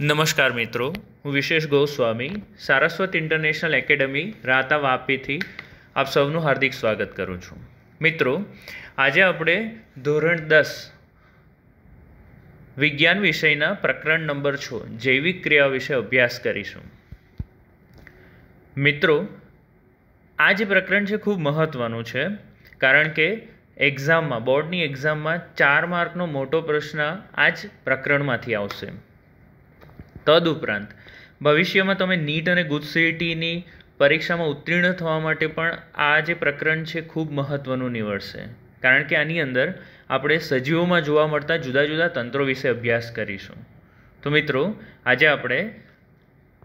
નમસ્કાર મિત્રો હું વિશેષ ગોસ્વામી સારસ્વત ઇન્ટરનેશનલ એકેડમી રાતા વાપીથી આપ સૌનું હાર્દિક સ્વાગત કરું છું મિત્રો આજે આપણે ધોરણ દસ વિજ્ઞાન વિષયના પ્રકરણ નંબર છ જૈવિક ક્રિયા વિશે અભ્યાસ કરીશું મિત્રો આ જે પ્રકરણ છે ખૂબ મહત્ત્વનું છે કારણ કે એક્ઝામમાં બોર્ડની એક્ઝામમાં ચાર માર્કનો મોટો પ્રશ્ન આ જ પ્રકરણમાંથી આવશે તદુપરાંત ભવિષ્યમાં તમે નીટ અને ગુજસીટીની પરીક્ષામાં ઉત્તીર્ણ થવા માટે પણ આ જે પ્રકરણ છે ખૂબ મહત્ત્વનું નીવડશે કારણ કે આની અંદર આપણે સજીવોમાં જોવા મળતા જુદા જુદા તંત્રો વિશે અભ્યાસ કરીશું તો મિત્રો આજે આપણે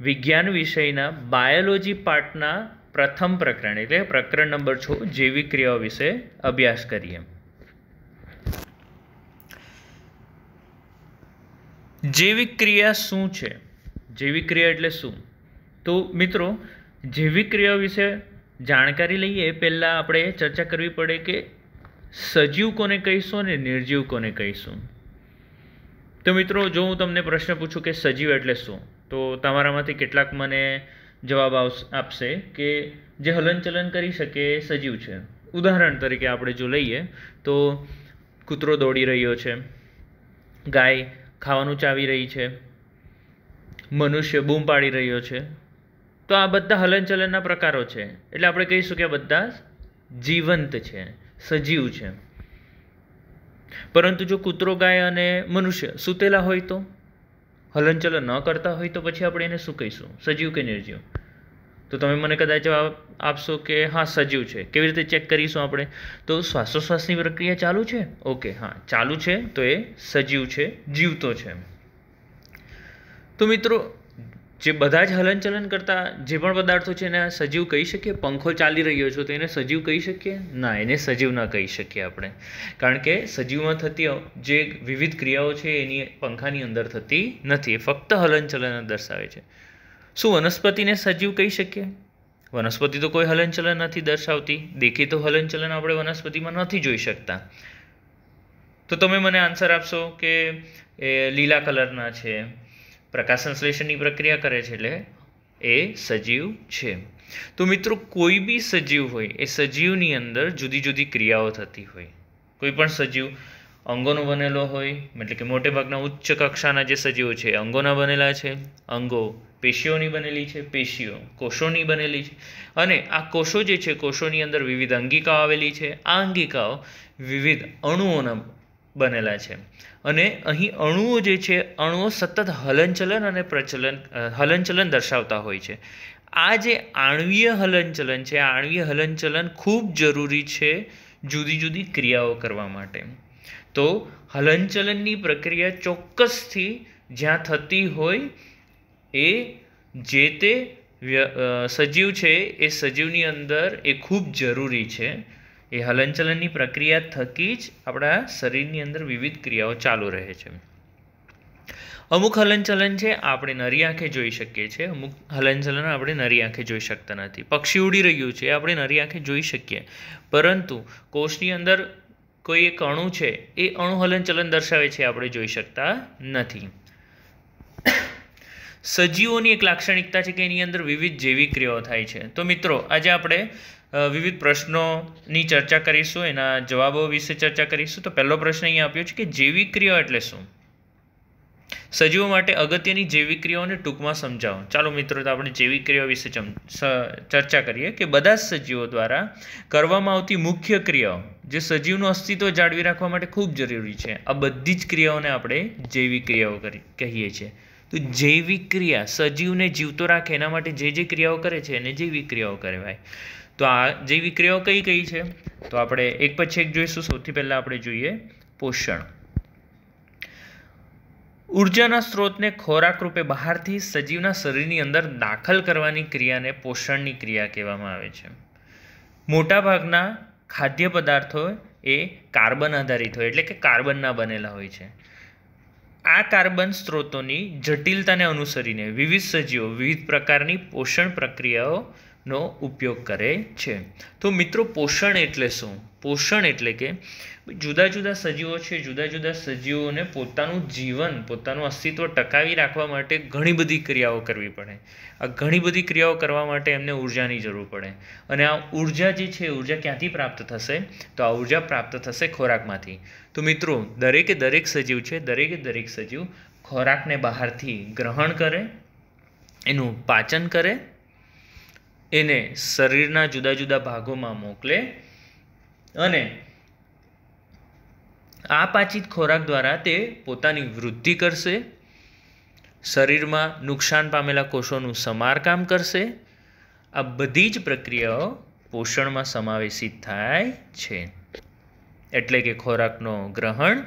વિજ્ઞાન વિષયના બાયોલોજી પાર્ટના પ્રથમ પ્રકરણ એટલે પ્રકરણ નંબર છ જૈવિક ક્રિયાઓ વિશે અભ્યાસ કરીએ જૈવિક ક્રિયા શું છે જૈવિક ક્રિયા એટલે શું તો મિત્રો જૈવિક ક્રિયા વિશે જાણકારી લઈએ એ પહેલાં આપણે ચર્ચા કરવી પડે કે સજીવ કોને કહીશું અને નિર્જીવ કોને કહીશું તો મિત્રો જો હું તમને પ્રશ્ન પૂછું કે સજીવ એટલે શું તો તમારામાંથી કેટલાક મને જવાબ આપશે કે જે હલનચલન કરી શકે સજીવ છે ઉદાહરણ તરીકે આપણે જો લઈએ તો કૂતરો દોડી રહ્યો છે ગાય ખાવાનું ચાવી રહી છે મનુષ્ય બૂમ પાડી રહ્યો છે તો આ બધા હલનચલનના પ્રકારો છે એટલે આપણે કહીશું કે બધા જીવંત છે સજીવ છે પરંતુ જો કૂતરો ગાય અને મનુષ્ય સૂતેલા હોય તો હલનચલન ન કરતા હોય તો પછી આપણે એને શું કહીશું સજીવ કે નિર્જીવ તો તમે મને કદાચ જવાબ આપશો કે હા સજીવ છે કેવી રીતે ચેક કરીશું આપણે તો શ્વાસોશ્વાસની પ્રક્રિયા ચાલુ છે ઓકે હા ચાલુ છે તો એ સજીવ છે જીવતો છે તો મિત્રો જે બધા જ હલનચલન કરતા જે પણ પદાર્થો છે એને સજીવ કહી શકીએ પંખો ચાલી રહ્યો છે તો એને સજીવ કહી શકીએ ના એને સજીવ ના કહી શકીએ આપણે કારણ કે સજીવમાં થતી જે વિવિધ ક્રિયાઓ છે એની પંખાની અંદર થતી નથી ફક્ત હલનચલન દર્શાવે છે શું વનસ્પતિને સજીવ કહી શકીએ વનસ્પતિ તો કોઈ હલનચલન નથી દર્શાવતી દેખીતો હલનચલન આપણે વનસ્પતિમાં નથી જોઈ શકતા તો તમે મને આન્સર આપશો કે એ લીલા કલરના છે પ્રકાશ સંશ્લેષણની પ્રક્રિયા કરે છે એટલે એ સજીવ છે તો મિત્રો કોઈ બી સજીવ હોય એ સજીવની અંદર જુદી જુદી ક્રિયાઓ થતી હોય કોઈ પણ સજીવ અંગોનો બનેલો હોય એટલે કે મોટે ભાગના ઉચ્ચ કક્ષાના જે સજીવો છે અંગોના બનેલા છે અંગો પેશીઓની બનેલી છે પેશીઓ કોષોની બનેલી છે અને આ કોષો જે છે કોષોની અંદર વિવિધ અંગિકાઓ આવેલી છે આ અંગિકાઓ વિવિધ અણુઓના બનેલા છે અને અહીં અણુઓ જે છે અણુઓ સતત હલનચલન અને પ્રચલન હલનચલન દર્શાવતા હોય છે આ જે આણવીય હલનચલન છે આ આણવીય હલનચલન ખૂબ જરૂરી છે જુદી જુદી ક્રિયાઓ કરવા માટે તો હલનચલનની પ્રક્રિયા ચોક્કસથી જ્યાં થતી હોય એ જે તે સજીવ છે એ સજીવની અંદર એ ખૂબ જરૂરી છે એ હલનચલનની પ્રક્રિયા થકી જ આપણા શરીરની અંદર વિવિધ ક્રિયાઓ ચાલુ રહે છે અમુક હલનચલન છે આપણે નરી આંખે જોઈ શકીએ છીએ અમુક હલનચલન આપણે નરી આંખે જોઈ શકતા નથી પક્ષી ઉડી રહ્યું છે આપણે નરી આંખે જોઈ શકીએ પરંતુ કોષની અંદર કોઈ એક અણુ છે એ અણુ હલનચલન દર્શાવે છે આપણે જોઈ શકતા નથી સજીવોની એક લાક્ષણિકતા છે કે એની અંદર વિવિધ જૈવિક ક્રિયાઓ થાય છે તો મિત્રો આજે આપણે વિવિધ પ્રશ્નોની ચર્ચા કરીશું એના જવાબો વિશે ચર્ચા કરીશું તો પહેલો પ્રશ્ન અહીંયા આપ્યો છે કે જૈવિક ક્રિયાઓ એટલે શું સજીવો માટે અગત્યની જૈવિક ક્રિયાઓને ટૂંકમાં સમજાવો ચાલો મિત્રો તો આપણે જૈવિક ક્રિયાઓ વિશે ચર્ચા કરીએ કે બધા જ સજીવો દ્વારા કરવામાં આવતી મુખ્ય ક્રિયાઓ જે સજીવનું અસ્તિત્વ જાળવી રાખવા માટે ખૂબ જરૂરી છે આ બધી જ ક્રિયાઓને આપણે જૈવિક ક્રિયાઓ કરી કહીએ છીએ તો જૈવિક ક્રિયા સજીવને જીવતો રાખે એના માટે જે જે ક્રિયાઓ કરે છે એને જૈવિક ક્રિયાઓ કરેવાય તો આ જૈવિક ક્રિયાઓ કઈ કઈ છે તો આપણે એક પછી એક જોઈશું સૌથી પહેલાં આપણે જોઈએ પોષણ ઉર્જાના સ્ત્રોતને ખોરાક રૂપે બહારથી સજીવના શરીરની અંદર દાખલ કરવાની ક્રિયાને પોષણની ક્રિયા કહેવામાં આવે છે મોટાભાગના ખાદ્ય પદાર્થો એ કાર્બન આધારિત હોય એટલે કે કાર્બનના બનેલા હોય છે આ કાર્બન સ્ત્રોતોની જટિલતાને અનુસરીને વિવિધ સજીવો વિવિધ પ્રકારની પોષણ પ્રક્રિયાઓ નો ઉપયોગ કરે છે તો મિત્રો પોષણ એટલે શું પોષણ એટલે કે જુદા જુદા સજીવો છે જુદા જુદા સજીવોને પોતાનું જીવન પોતાનું અસ્તિત્વ ટકાવી રાખવા માટે ઘણી બધી ક્રિયાઓ કરવી પડે આ ઘણી બધી ક્રિયાઓ કરવા માટે એમને ઉર્જાની જરૂર પડે અને આ ઉર્જા જે છે ઉર્જા ક્યાંથી પ્રાપ્ત થશે તો આ ઉર્જા પ્રાપ્ત થશે ખોરાકમાંથી તો મિત્રો દરેકે દરેક સજીવ છે દરેકે દરેક સજીવ ખોરાકને બહારથી ગ્રહણ કરે એનું પાચન કરે એને શરીરના જુદા જુદા ભાગોમાં મોકલે અને આ પાચિત ખોરાક દ્વારા તે પોતાની વૃદ્ધિ કરશે શરીરમાં નુકસાન પામેલા કોષોનું સમારકામ કરશે આ બધી જ પ્રક્રિયાઓ પોષણમાં સમાવેશિત થાય છે એટલે કે ખોરાકનો ગ્રહણ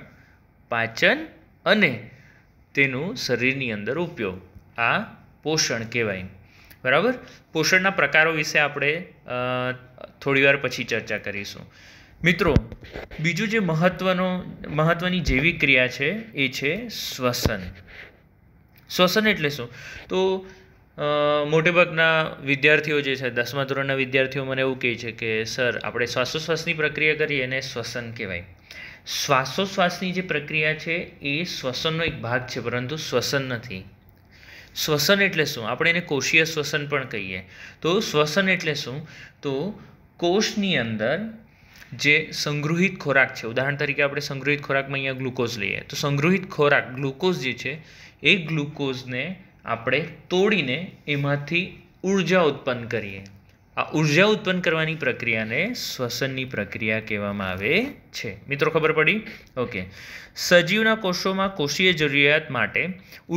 પાચન અને તેનું શરીરની અંદર ઉપયોગ આ પોષણ કહેવાય બરાબર પોષણના પ્રકારો વિશે આપણે થોડીવાર પછી ચર્ચા કરીશું મિત્રો બીજું જે મહત્વનો મહત્વની જૈવિક ક્રિયા છે એ છે શ્વસન શ્વસન એટલે શું તો મોટેભાગના વિદ્યાર્થીઓ જે છે દસમા ધોરણના વિદ્યાર્થીઓ મને એવું કહે છે કે સર આપણે શ્વાસોશ્વાસની પ્રક્રિયા કરીએ એને શ્વસન કહેવાય શ્વાસોશ્વાસની જે પ્રક્રિયા છે એ શ્વસનનો એક ભાગ છે પરંતુ શ્વસન નથી શ્વસન એટલે શું આપણે એને કોષીય શ્વસન પણ કહીએ તો શ્વસન એટલે શું તો કોષની અંદર જે સંગૃહિત ખોરાક છે ઉદાહરણ તરીકે આપણે સંગૃહિત ખોરાકમાં અહીંયા ગ્લુકોઝ લઈએ તો સંગૃહિત ખોરાક ગ્લુકોઝ જે છે એ ગ્લુકોઝને આપણે તોડીને એમાંથી ઉર્જા ઉત્પન્ન કરીએ આ ઉર્જા ઉત્પન્ન કરવાની પ્રક્રિયાને શ્વસનની પ્રક્રિયા કહેવામાં આવે છે મિત્રો ખબર પડી ઓકે સજીવના કોષોમાં કોષીય જરૂરિયાત માટે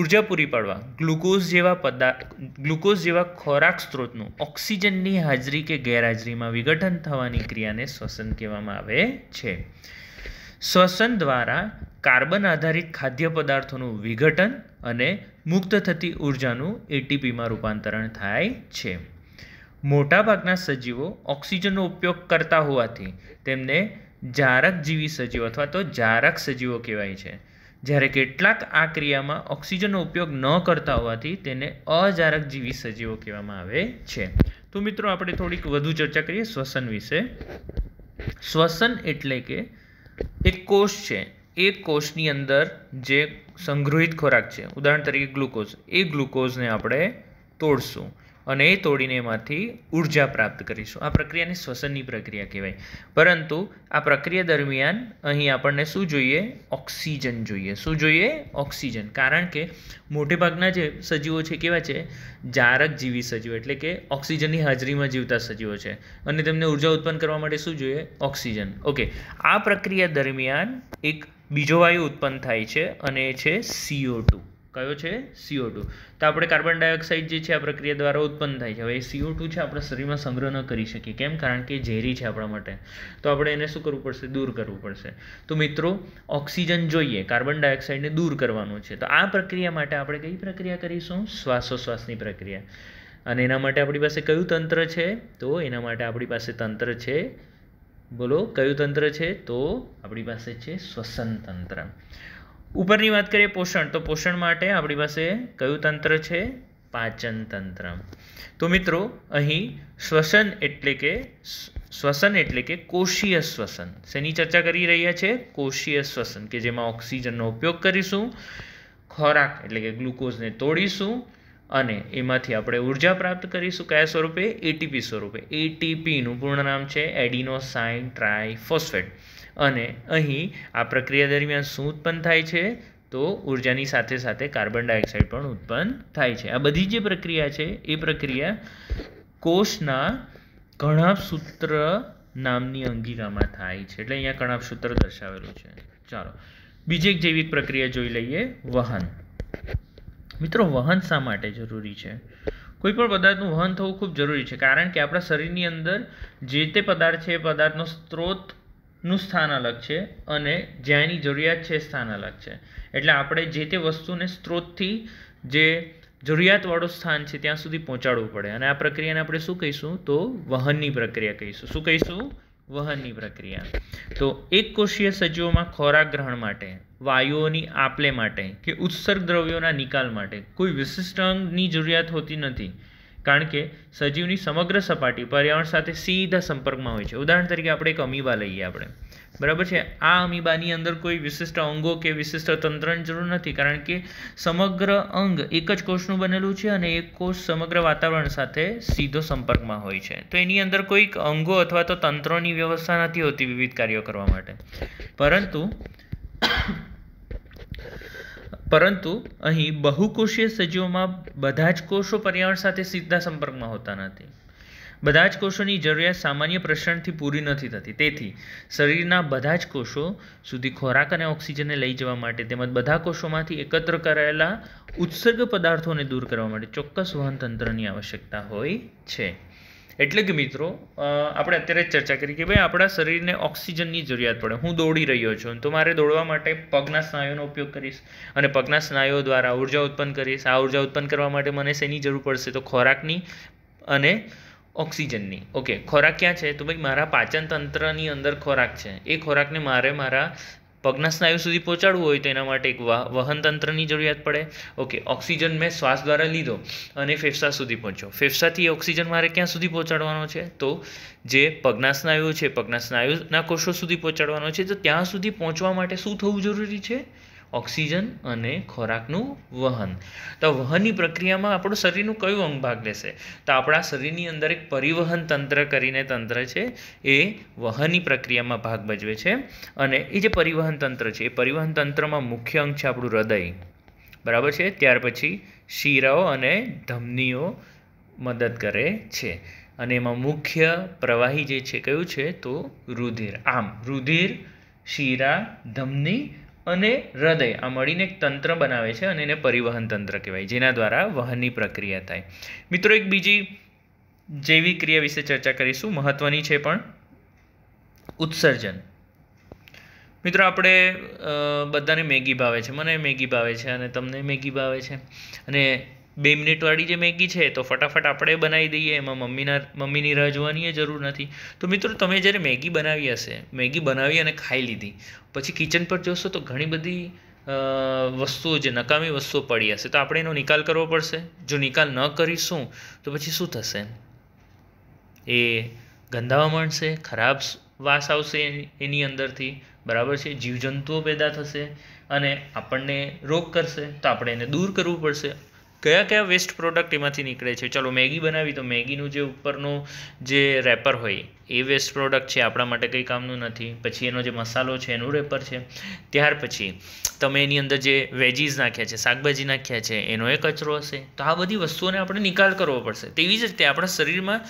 ઉર્જા પૂરી પાડવા ગ્લુકોઝ જેવા પદાર્થ ગ્લુકોઝ જેવા ખોરાક સ્ત્રોતનું ઓક્સિજનની હાજરી કે ગેરહાજરીમાં વિઘટન થવાની ક્રિયાને શ્વસન કહેવામાં આવે છે શ્વસન દ્વારા કાર્બન આધારિત ખાદ્ય પદાર્થોનું વિઘટન અને મુક્ત થતી ઉર્જાનું એટીપીમાં રૂપાંતરણ થાય છે મોટાભાગના સજીવો ઓક્સિજનનો ઉપયોગ કરતા હોવાથી તેમને જારક જારકજીવી સજીવો અથવા તો જારક સજીવો કહેવાય છે જ્યારે કેટલાક આ ક્રિયામાં ઓક્સિજનનો ઉપયોગ ન કરતા હોવાથી તેને અજારક જીવી સજીવો કહેવામાં આવે છે તો મિત્રો આપણે થોડીક વધુ ચર્ચા કરીએ શ્વસન વિશે શ્વસન એટલે કે એક કોષ છે એ કોષની અંદર જે સંગ્રહિત ખોરાક છે ઉદાહરણ તરીકે ગ્લુકોઝ એ ગ્લુકોઝને આપણે તોડશું અને એ તોડીને એમાંથી ઉર્જા પ્રાપ્ત કરીશું આ પ્રક્રિયાને શ્વસનની પ્રક્રિયા કહેવાય પરંતુ આ પ્રક્રિયા દરમિયાન અહીં આપણને શું જોઈએ ઓક્સિજન જોઈએ શું જોઈએ ઓક્સિજન કારણ કે મોટેભાગના જે સજીવો છે કેવા છે જારક જીવી સજીવો એટલે કે ઓક્સિજનની હાજરીમાં જીવતા સજીવો છે અને તેમને ઉર્જા ઉત્પન્ન કરવા માટે શું જોઈએ ઓક્સિજન ઓકે આ પ્રક્રિયા દરમિયાન એક બીજો વાયુ ઉત્પન્ન થાય છે અને એ છે સીઓ ટુ કયો છે સીઓ ટુ તો આપણે કાર્બન ડાયોક્સાઇડ જે છે આ પ્રક્રિયા દ્વારા ઉત્પન્ન થાય છે હવે એ સીઓ ટુ છે આપણા શરીરમાં સંગ્રહ ન કરી શકીએ કેમ કારણ કે ઝેરી છે આપણા માટે તો આપણે એને શું કરવું પડશે દૂર કરવું પડશે તો મિત્રો ઓક્સિજન જોઈએ કાર્બન ડાયોક્સાઇડને દૂર કરવાનું છે તો આ પ્રક્રિયા માટે આપણે કઈ પ્રક્રિયા કરીશું શ્વાસોશ્વાસની પ્રક્રિયા અને એના માટે આપણી પાસે કયું તંત્ર છે તો એના માટે આપણી પાસે તંત્ર છે બોલો કયું તંત્ર છે તો આપણી પાસે છે શ્વસન તંત્ર ઉપરની વાત કરીએ પોષણ તો પોષણ માટે આપણી પાસે કયું તંત્ર છે પાચન તંત્ર તો મિત્રો અહીં શ્વસન એટલે કે શ્વસન એટલે કે કોષીય શ્વસન શેની ચર્ચા કરી રહ્યા છે કોષીય શ્વસન કે જેમાં ઓક્સિજનનો ઉપયોગ કરીશું ખોરાક એટલે કે ગ્લુકોઝને તોડીશું અને એમાંથી આપણે ઉર્જા પ્રાપ્ત કરીશું કયા સ્વરૂપે એટીપી સ્વરૂપે એટીપીનું પૂર્ણ નામ છે એડિનો સાઇન ટ્રાઇફોસ્ફેટ અને અહીં આ પ્રક્રિયા દરમિયાન શું ઉત્પન્ન થાય છે તો ઉર્જાની સાથે સાથે કાર્બન ડાયોક્સાઇડ પણ ઉત્પન્ન થાય છે આ બધી જે પ્રક્રિયા છે એ પ્રક્રિયા કોષના કણાભસૂત્ર નામની અંગિકામાં થાય છે એટલે અહીંયા કણાભસૂત્ર દર્શાવેલું છે ચાલો બીજી એક જૈવિક પ્રક્રિયા જોઈ લઈએ વહન મિત્રો વહન શા માટે જરૂરી છે કોઈ પણ પદાર્થનું વહન થવું ખૂબ જરૂરી છે કારણ કે આપણા શરીરની અંદર જે તે પદાર્થ છે એ પદાર્થનો સ્ત્રોત નું સ્થાન અલગ છે અને જ્યાંની જરૂરિયાત છે સ્થાન અલગ છે એટલે આપણે જે તે વસ્તુને સ્ત્રોતથી જે જરૂરિયાતવાળું સ્થાન છે ત્યાં સુધી પહોંચાડવું પડે અને આ પ્રક્રિયાને આપણે શું કહીશું તો વહનની પ્રક્રિયા કહીશું શું કહીશું વહનની પ્રક્રિયા તો એક કોષીય સજીવોમાં ખોરાક ગ્રહણ માટે વાયુઓની આપલે માટે કે ઉત્સર્ગ દ્રવ્યોના નિકાલ માટે કોઈ વિશિષ્ટ અંગની જરૂરિયાત હોતી નથી કારણ કે સજીવની સમગ્ર સપાટી પર્યાવરણ સાથે સીધા સંપર્કમાં હોય છે ઉદાહરણ તરીકે આપણે એક અમીબા લઈએ આપણે બરાબર છે આ અમીબાની અંદર કોઈ વિશિષ્ટ અંગો કે વિશિષ્ટ તંત્રની જરૂર નથી કારણ કે સમગ્ર અંગ એક જ કોષનું બનેલું છે અને એક કોષ સમગ્ર વાતાવરણ સાથે સીધો સંપર્કમાં હોય છે તો એની અંદર કોઈક અંગો અથવા તો તંત્રોની વ્યવસ્થા નથી હોતી વિવિધ કાર્યો કરવા માટે પરંતુ પરંતુ અહીં બહુકોષીય સજીવોમાં બધા જ કોષો પર્યાવરણ સાથે સીધા સંપર્કમાં હોતા નથી બધા જ કોષોની જરૂરિયાત સામાન્ય પ્રસરણથી પૂરી નથી થતી તેથી શરીરના બધા જ કોષો સુધી ખોરાક અને ઓક્સિજનને લઈ જવા માટે તેમજ બધા કોષોમાંથી એકત્ર કરાયેલા ઉત્સર્ગ પદાર્થોને દૂર કરવા માટે ચોક્કસ વહનતંત્રની આવશ્યકતા હોય છે એટલે કે મિત્રો આપણે અત્યારે જ ચર્ચા કરી કે ભાઈ આપણા શરીરને ઓક્સિજનની જરૂરિયાત પડે હું દોડી રહ્યો છું તો મારે દોડવા માટે પગના સ્નાયુનો ઉપયોગ કરીશ અને પગના સ્નાયુઓ દ્વારા ઉર્જા ઉત્પન્ન કરીશ આ ઉર્જા ઉત્પન્ન કરવા માટે મને શેની જરૂર પડશે તો ખોરાકની અને ઓક્સિજનની ઓકે ખોરાક ક્યાં છે તો ભાઈ મારા પાચન તંત્રની અંદર ખોરાક છે એ ખોરાકને મારે મારા પગના સ્નાયુ સુધી પહોંચાડવું હોય તો એના માટે એક વહન તંત્રની જરૂરિયાત પડે ઓકે ઓક્સિજન મેં શ્વાસ દ્વારા લીધો અને ફેફસા સુધી પહોંચ્યો ફેફસાથી ઓક્સિજન મારે ક્યાં સુધી પહોંચાડવાનો છે તો જે પગના સ્નાયુઓ છે પગના સ્નાયુના કોષો સુધી પહોંચાડવાનો છે તો ત્યાં સુધી પહોંચવા માટે શું થવું જરૂરી છે ઓક્સિજન અને ખોરાકનું વહન તો વહનની પ્રક્રિયામાં આપણું શરીરનું કયું અંગ ભાગ લેશે તો આપણા શરીરની અંદર એક પરિવહન તંત્ર કરીને તંત્ર છે એ વહનની પ્રક્રિયામાં ભાગ ભજવે છે અને એ જે પરિવહન તંત્ર છે એ પરિવહન તંત્રમાં મુખ્ય અંગ છે આપણું હૃદય બરાબર છે ત્યાર પછી શીરાઓ અને ધમનીઓ મદદ કરે છે અને એમાં મુખ્ય પ્રવાહી જે છે કયું છે તો રુધિર આમ રુધિર શીરા ધમની અને હૃદય આ મળીને એક તંત્ર બનાવે છે અને એને પરિવહન તંત્ર કહેવાય જેના દ્વારા વહનની પ્રક્રિયા થાય મિત્રો એક બીજી જૈવિક ક્રિયા વિશે ચર્ચા કરીશું મહત્ત્વની છે પણ ઉત્સર્જન મિત્રો આપણે બધાને મેગી ભાવે છે મને મેગી ભાવે છે અને તમને મેગી ભાવે છે અને બે મિનિટવાળી જે મેગી છે તો ફટાફટ આપણે બનાવી દઈએ એમાં મમ્મીના મમ્મીની રાહ જોવાની જરૂર નથી તો મિત્રો તમે જ્યારે મેગી બનાવી હશે મેગી બનાવી અને ખાઈ લીધી પછી કિચન પર જોશો તો ઘણી બધી વસ્તુઓ જે નકામી વસ્તુઓ પડી હશે તો આપણે એનો નિકાલ કરવો પડશે જો નિકાલ ન કરીશું તો પછી શું થશે એ ગંધાવા માંડશે ખરાબ વાસ આવશે એની અંદરથી બરાબર છે જીવજંતુઓ પેદા થશે અને આપણને રોગ કરશે તો આપણે એને દૂર કરવું પડશે કયા કયા વેસ્ટ પ્રોડક્ટ એમાંથી નીકળે છે ચલો મેગી બનાવી તો મેગીનું જે ઉપરનું જે રેપર હોય એ વેસ્ટ પ્રોડક્ટ છે આપણા માટે કંઈ કામનું નથી પછી એનો જે મસાલો છે એનું રેપર છે ત્યાર પછી તમે એની અંદર જે વેજીસ નાખ્યા છે શાકભાજી નાખ્યા છે એનો એ કચરો હશે તો આ બધી વસ્તુઓને આપણે નિકાલ કરવો પડશે તેવી જ રીતે આપણા શરીરમાં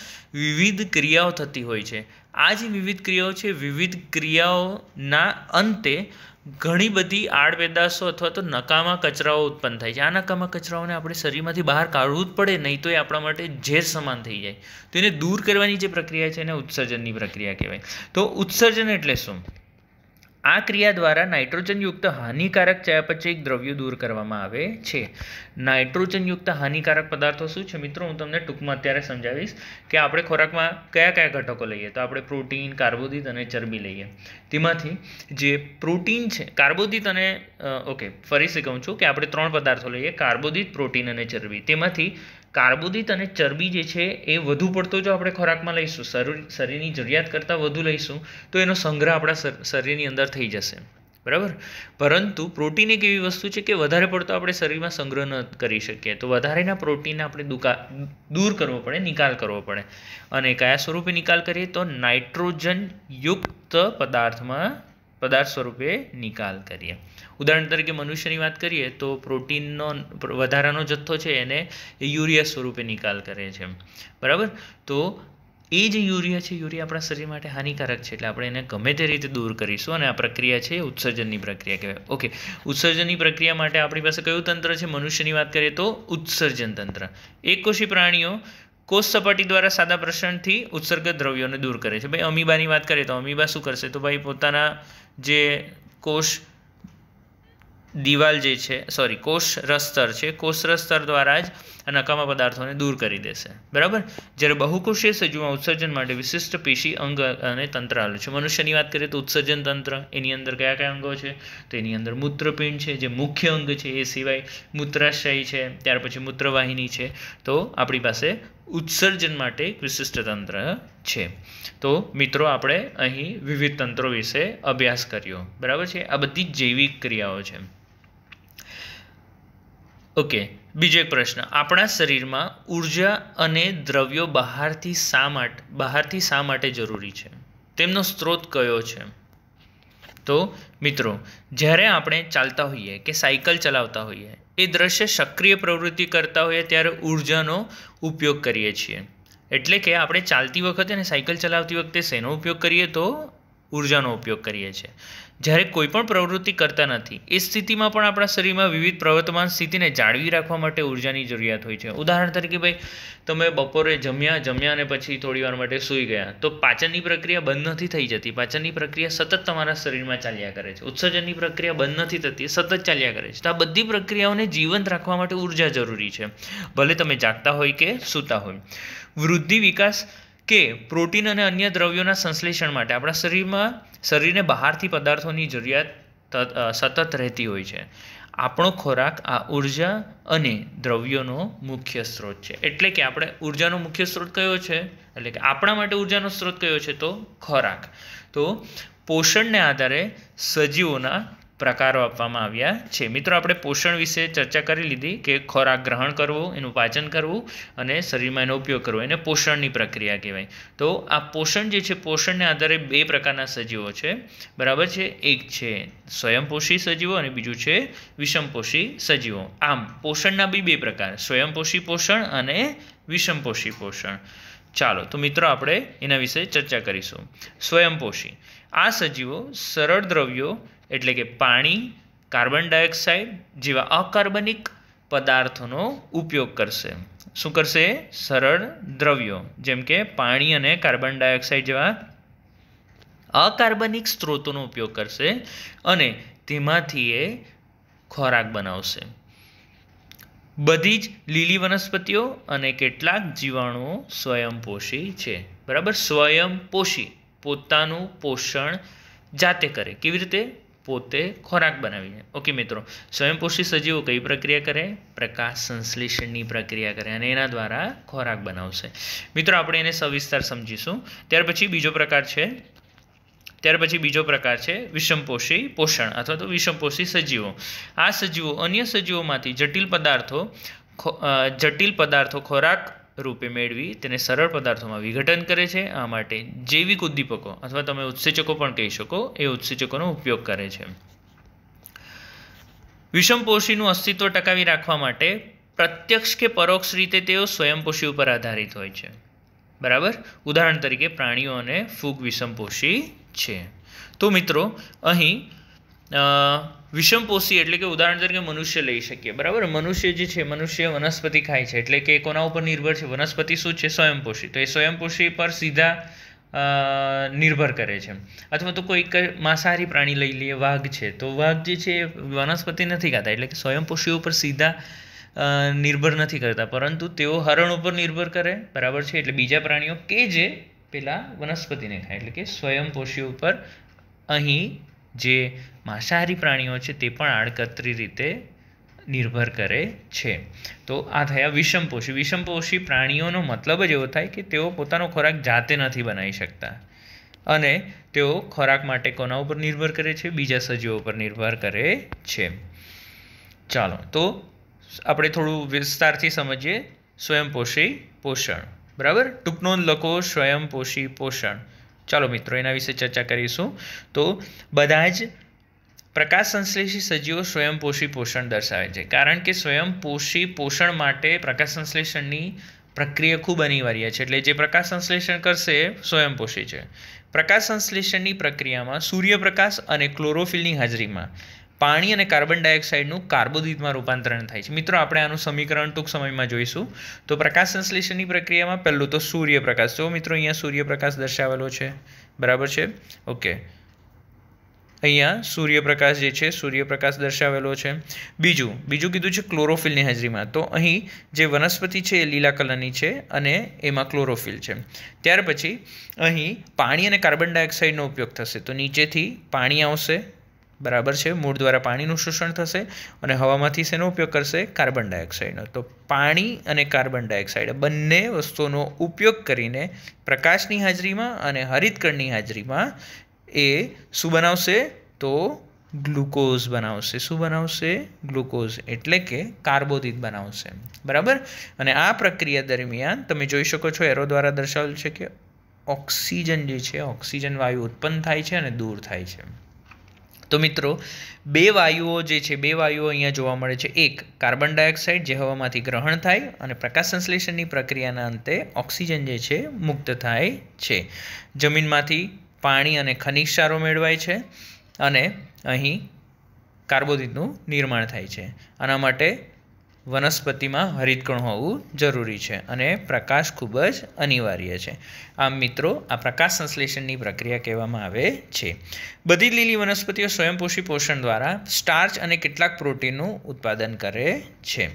વિવિધ ક્રિયાઓ થતી હોય છે આ જે વિવિધ ક્રિયાઓ છે વિવિધ ક્રિયાઓના અંતે ઘણી બધી આડપેદાશો અથવા તો નકામા કચરાઓ ઉત્પન્ન થાય છે આ નકામા કચરાઓને આપણે શરીરમાંથી બહાર કાઢવું જ પડે નહીં તો એ આપણા માટે ઝેર સમાન થઈ જાય તો એને દૂર કરવાની જે પ્રક્રિયા છે એને ઉત્સર્જનની પ્રક્રિયા કહેવાય તો ઉત્સર્જન એટલે શું આ ક્રિયા દ્વારા નાઇટ્રોજનયુક્ત હાનિકારક ચયાપચયિક દ્રવ્યો દૂર કરવામાં આવે છે નાઇટ્રોજનયુક્ત હાનિકારક પદાર્થો શું છે મિત્રો હું તમને ટૂંકમાં અત્યારે સમજાવીશ કે આપણે ખોરાકમાં કયા કયા ઘટકો લઈએ તો આપણે પ્રોટીન કાર્બોદિત અને ચરબી લઈએ તેમાંથી જે પ્રોટીન છે કાર્બોદિત અને ઓકે ફરીથી કહું છું કે આપણે ત્રણ પદાર્થો લઈએ કાર્બોદિત પ્રોટીન અને ચરબી તેમાંથી કાર્બોદિત અને ચરબી જે છે એ વધુ પડતો જો આપણે ખોરાકમાં લઈશું શરીરની જરૂરિયાત કરતાં વધુ લઈશું તો એનો સંગ્રહ આપણા શરીરની અંદર થઈ જશે બરાબર પરંતુ પ્રોટીન એક એવી વસ્તુ છે કે વધારે પડતો આપણે શરીરમાં સંગ્રહ ન કરી શકીએ તો વધારેના પ્રોટીન આપણે દુકા દૂર કરવો પડે નિકાલ કરવો પડે અને કયા સ્વરૂપે નિકાલ કરીએ તો નાઇટ્રોજનયુક્ત પદાર્થમાં પદાર્થ સ્વરૂપે નિકાલ કરીએ ઉદાહરણ તરીકે મનુષ્યની વાત કરીએ તો પ્રોટીનનો વધારાનો જથ્થો છે એને યુરિયા સ્વરૂપે નિકાલ કરે છે બરાબર તો એ જે યુરિયા છે યુરિયા આપણા શરીર માટે હાનિકારક છે એટલે આપણે એને ગમે તે રીતે દૂર કરીશું અને આ પ્રક્રિયા છે ઉત્સર્જનની પ્રક્રિયા કહેવાય ઓકે ઉત્સર્જનની પ્રક્રિયા માટે આપણી પાસે કયું તંત્ર છે મનુષ્યની વાત કરીએ તો ઉત્સર્જન તંત્ર એક કોશી પ્રાણીઓ કોષ સપાટી દ્વારા સાદા પ્રસરણથી ઉત્સર્ગ દ્રવ્યોને દૂર કરે છે ભાઈ અમીબાની વાત કરીએ તો અમીબા શું કરશે તો ભાઈ પોતાના જે કોષ દિવાલ જે છે સોરી કોષરસ્તર છે કોષ રસ્તર દ્વારા જ નકામા પદાર્થોને દૂર કરી દેશે બરાબર જ્યારે બહુકોષીય સજીવમાં ઉત્સર્જન માટે વિશિષ્ટ પેશી અંગ અને તંત્ર આવેલું છે મનુષ્યની વાત કરીએ તો ઉત્સર્જન તંત્ર એની અંદર કયા કયા અંગો છે તો એની અંદર મૂત્રપિંડ છે જે મુખ્ય અંગ છે એ સિવાય મૂત્રાશય છે ત્યાર પછી મૂત્રવાહિની છે તો આપણી પાસે ઉત્સર્જન માટે એક વિશિષ્ટ તંત્ર છે તો મિત્રો આપણે અહીં વિવિધ તંત્રો વિશે અભ્યાસ કર્યો બરાબર છે આ બધી જૈવિક ક્રિયાઓ છે ઓકે બીજો એક પ્રશ્ન આપણા શરીરમાં ઉર્જા અને દ્રવ્યો બહારથી શા માટે બહારથી શા માટે જરૂરી છે તેમનો સ્ત્રોત કયો છે તો મિત્રો જ્યારે આપણે ચાલતા હોઈએ કે સાયકલ ચલાવતા હોઈએ એ દ્રશ્ય સક્રિય પ્રવૃત્તિ કરતા હોઈએ ત્યારે ઉર્જાનો ઉપયોગ કરીએ છીએ એટલે કે આપણે ચાલતી વખતે અને સાયકલ ચલાવતી વખતે શેનો ઉપયોગ કરીએ તો ઉર્જાનો ઉપયોગ કરીએ છીએ જ્યારે કોઈ પણ પ્રવૃત્તિ કરતા નથી એ સ્થિતિમાં પણ આપણા શરીરમાં વિવિધ પ્રવર્તમાન સ્થિતિને જાળવી રાખવા માટે ઉર્જાની જરૂરિયાત હોય છે ઉદાહરણ તરીકે ભાઈ તમે બપોરે જમ્યા જમ્યા અને પછી થોડી વાર માટે સૂઈ ગયા તો પાચનની પ્રક્રિયા બંધ નથી થઈ જતી પાચનની પ્રક્રિયા સતત તમારા શરીરમાં ચાલ્યા કરે છે ઉત્સર્જનની પ્રક્રિયા બંધ નથી થતી સતત ચાલ્યા કરે છે તો આ બધી પ્રક્રિયાઓને જીવંત રાખવા માટે ઉર્જા જરૂરી છે ભલે તમે જાગતા હોય કે સૂતા હોય વૃદ્ધિ વિકાસ કે પ્રોટીન અને અન્ય દ્રવ્યોના સંશ્લેષણ માટે આપણા શરીરમાં શરીરને બહારથી પદાર્થોની જરૂરિયાત સતત રહેતી હોય છે આપણો ખોરાક આ ઉર્જા અને દ્રવ્યોનો મુખ્ય સ્ત્રોત છે એટલે કે આપણે ઉર્જાનો મુખ્ય સ્ત્રોત કયો છે એટલે કે આપણા માટે ઉર્જાનો સ્ત્રોત કયો છે તો ખોરાક તો પોષણને આધારે સજીવોના પ્રકારો આપવામાં આવ્યા છે મિત્રો આપણે પોષણ વિશે ચર્ચા કરી લીધી કે ખોરાક ગ્રહણ કરવો એનું પાચન કરવું અને શરીરમાં એનો ઉપયોગ કરવો એને પોષણની પ્રક્રિયા કહેવાય તો આ પોષણ જે છે પોષણને આધારે બે પ્રકારના સજીવો છે બરાબર છે એક છે સ્વયંપોષી સજીવો અને બીજું છે વિષમપોષી સજીવો આમ પોષણના બી બે પ્રકાર સ્વયંપોષી પોષણ અને વિષમપોષી પોષણ ચાલો તો મિત્રો આપણે એના વિશે ચર્ચા કરીશું સ્વયંપોષી આ સજીવો સરળ દ્રવ્યો એટલે કે પાણી કાર્બન ડાયોક્સાઇડ જેવા અકાર્બનિક પદાર્થોનો ઉપયોગ કરશે શું કરશે સરળ દ્રવ્યો જેમ કે પાણી અને કાર્બન ડાયોક્સાઇડ જેવા અકાર્બનિક સ્ત્રોતોનો ઉપયોગ કરશે અને તેમાંથી એ ખોરાક બનાવશે બધી જ લીલી વનસ્પતિઓ અને કેટલાક જીવાણુઓ સ્વયંપોષી છે બરાબર સ્વયંપોષી પોતાનું પોષણ જાતે કરે કેવી રીતે પોતે ખોરાક બનાવીને ઓકે મિત્રો સ્વયંપોષી સજીવો કઈ પ્રક્રિયા કરે પ્રકાશ સંશ્લેષણની પ્રક્રિયા કરે અને એના દ્વારા ખોરાક બનાવશે મિત્રો આપણે એને સવિસ્તાર સમજીશું ત્યાર પછી બીજો પ્રકાર છે ત્યાર પછી બીજો પ્રકાર છે વિષમપોષી પોષણ અથવા તો વિષમપોષી સજીવો આ સજીવો અન્ય સજીવોમાંથી જટિલ પદાર્થો જટિલ પદાર્થો ખોરાક રૂપે મેળવી તેને સરળ પદાર્થોમાં વિઘટન કરે છે આ માટે જૈવિક ઉદ્દીપકો અથવા તમે ઉત્સેચકો પણ કહી શકો એ ઉત્સેચકોનો ઉપયોગ કરે છે વિષમપોષીનું અસ્તિત્વ ટકાવી રાખવા માટે પ્રત્યક્ષ કે પરોક્ષ રીતે તેઓ સ્વયંપોષી ઉપર આધારિત હોય છે બરાબર ઉદાહરણ તરીકે પ્રાણીઓ અને ફૂગ વિષમપોષી છે તો મિત્રો અહીં વિષમપોષી એટલે કે ઉદાહરણ તરીકે મનુષ્ય લઈ શકીએ બરાબર મનુષ્ય જે છે મનુષ્ય વનસ્પતિ ખાય છે એટલે કે કોના ઉપર નિર્ભર છે વનસ્પતિ શું છે સ્વયંપોષી તો એ સ્વયંપોષી પર સીધા નિર્ભર કરે છે અથવા તો કોઈક માંસાહારી પ્રાણી લઈ લઈએ વાઘ છે તો વાઘ જે છે એ વનસ્પતિ નથી ખાતા એટલે કે સ્વયંપોષીઓ પર સીધા નિર્ભર નથી કરતા પરંતુ તેઓ હરણ ઉપર નિર્ભર કરે બરાબર છે એટલે બીજા પ્રાણીઓ કે જે પેલા વનસ્પતિને ખાય એટલે કે સ્વયંપોષીઓ પર અહીં જે માંસાહારી પ્રાણીઓ છે તે પણ આડકતરી રીતે નિર્ભર કરે છે તો આ થયા વિષમપોષી વિષમપોષી પ્રાણીઓનો મતલબ જ એવો થાય કે તેઓ પોતાનો ખોરાક જાતે નથી બનાવી શકતા અને તેઓ ખોરાક માટે કોના ઉપર નિર્ભર કરે છે બીજા સજીવો પર નિર્ભર કરે છે ચાલો તો આપણે થોડું વિસ્તારથી સમજીએ સ્વયંપોષી પોષણ બરાબર ટૂંકનો નોંધ લખો સ્વયંપોષી પોષણ ચાલો મિત્રો એના વિશે ચર્ચા કરીશું તો બધા જ પ્રકાશ સંશ્લેષી સજીવો સ્વયંપોષી પોષણ દર્શાવે છે કારણ કે સ્વયંપોષી પોષણ માટે પ્રકાશ સંશ્લેષણની પ્રક્રિયા ખૂબ અનિવાર્ય છે એટલે જે પ્રકાશ સંશ્લેષણ કરશે સ્વયંપોષી છે પ્રકાશ સંશ્લેષણની પ્રક્રિયામાં સૂર્યપ્રકાશ અને ક્લોરોફિલની હાજરીમાં પાણી અને કાર્બન ડાયોક્સાઇડનું કાર્બોદિતમાં રૂપાંતરણ થાય છે મિત્રો આપણે આનું સમીકરણ ટૂંક સમયમાં જોઈશું તો પ્રકાશ સંશ્લેષણની પ્રક્રિયામાં પહેલું તો સૂર્યપ્રકાશ જો મિત્રો અહીંયા સૂર્યપ્રકાશ દર્શાવેલો છે બરાબર છે ઓકે અહીંયા સૂર્યપ્રકાશ જે છે સૂર્યપ્રકાશ દર્શાવેલો છે બીજું બીજું કીધું છે ક્લોરોફિલની હાજરીમાં તો અહીં જે વનસ્પતિ છે એ લીલા કલરની છે અને એમાં ક્લોરોફિલ છે ત્યાર પછી અહીં પાણી અને કાર્બન ડાયોક્સાઇડનો ઉપયોગ થશે તો નીચેથી પાણી આવશે બરાબર છે મૂળ દ્વારા પાણીનું શોષણ થશે અને હવામાંથી શેનો ઉપયોગ કરશે કાર્બન ડાયોક્સાઇડનો તો પાણી અને કાર્બન ડાયોક્સાઇડ બંને વસ્તુનો ઉપયોગ કરીને પ્રકાશની હાજરીમાં અને હરિતકણની હાજરીમાં એ શું બનાવશે તો ગ્લુકોઝ બનાવશે શું બનાવશે ગ્લુકોઝ એટલે કે કાર્બોદિત બનાવશે બરાબર અને આ પ્રક્રિયા દરમિયાન તમે જોઈ શકો છો એરો દ્વારા દર્શાવેલ છે કે ઓક્સિજન જે છે ઓક્સિજન વાયુ ઉત્પન્ન થાય છે અને દૂર થાય છે તો મિત્રો બે વાયુઓ જે છે બે વાયુઓ અહીંયા જોવા મળે છે એક કાર્બન ડાયોક્સાઇડ જે હવામાંથી ગ્રહણ થાય અને પ્રકાશ સંશ્લેષણની પ્રક્રિયાના અંતે ઓક્સિજન જે છે મુક્ત થાય છે જમીનમાંથી પાણી અને ખનિજ સારો મેળવાય છે અને અહીં કાર્બોદિતનું નિર્માણ થાય છે આના માટે વનસ્પતિમાં હરિતકણ હોવું જરૂરી છે અને પ્રકાશ ખૂબ જ અનિવાર્ય છે આમ મિત્રો આ પ્રકાશ સંશ્લેષણની પ્રક્રિયા કહેવામાં આવે છે બધી લીલી વનસ્પતિઓ સ્વયંપોષી પોષણ દ્વારા સ્ટાર્ચ અને કેટલાક પ્રોટીનનું ઉત્પાદન કરે છે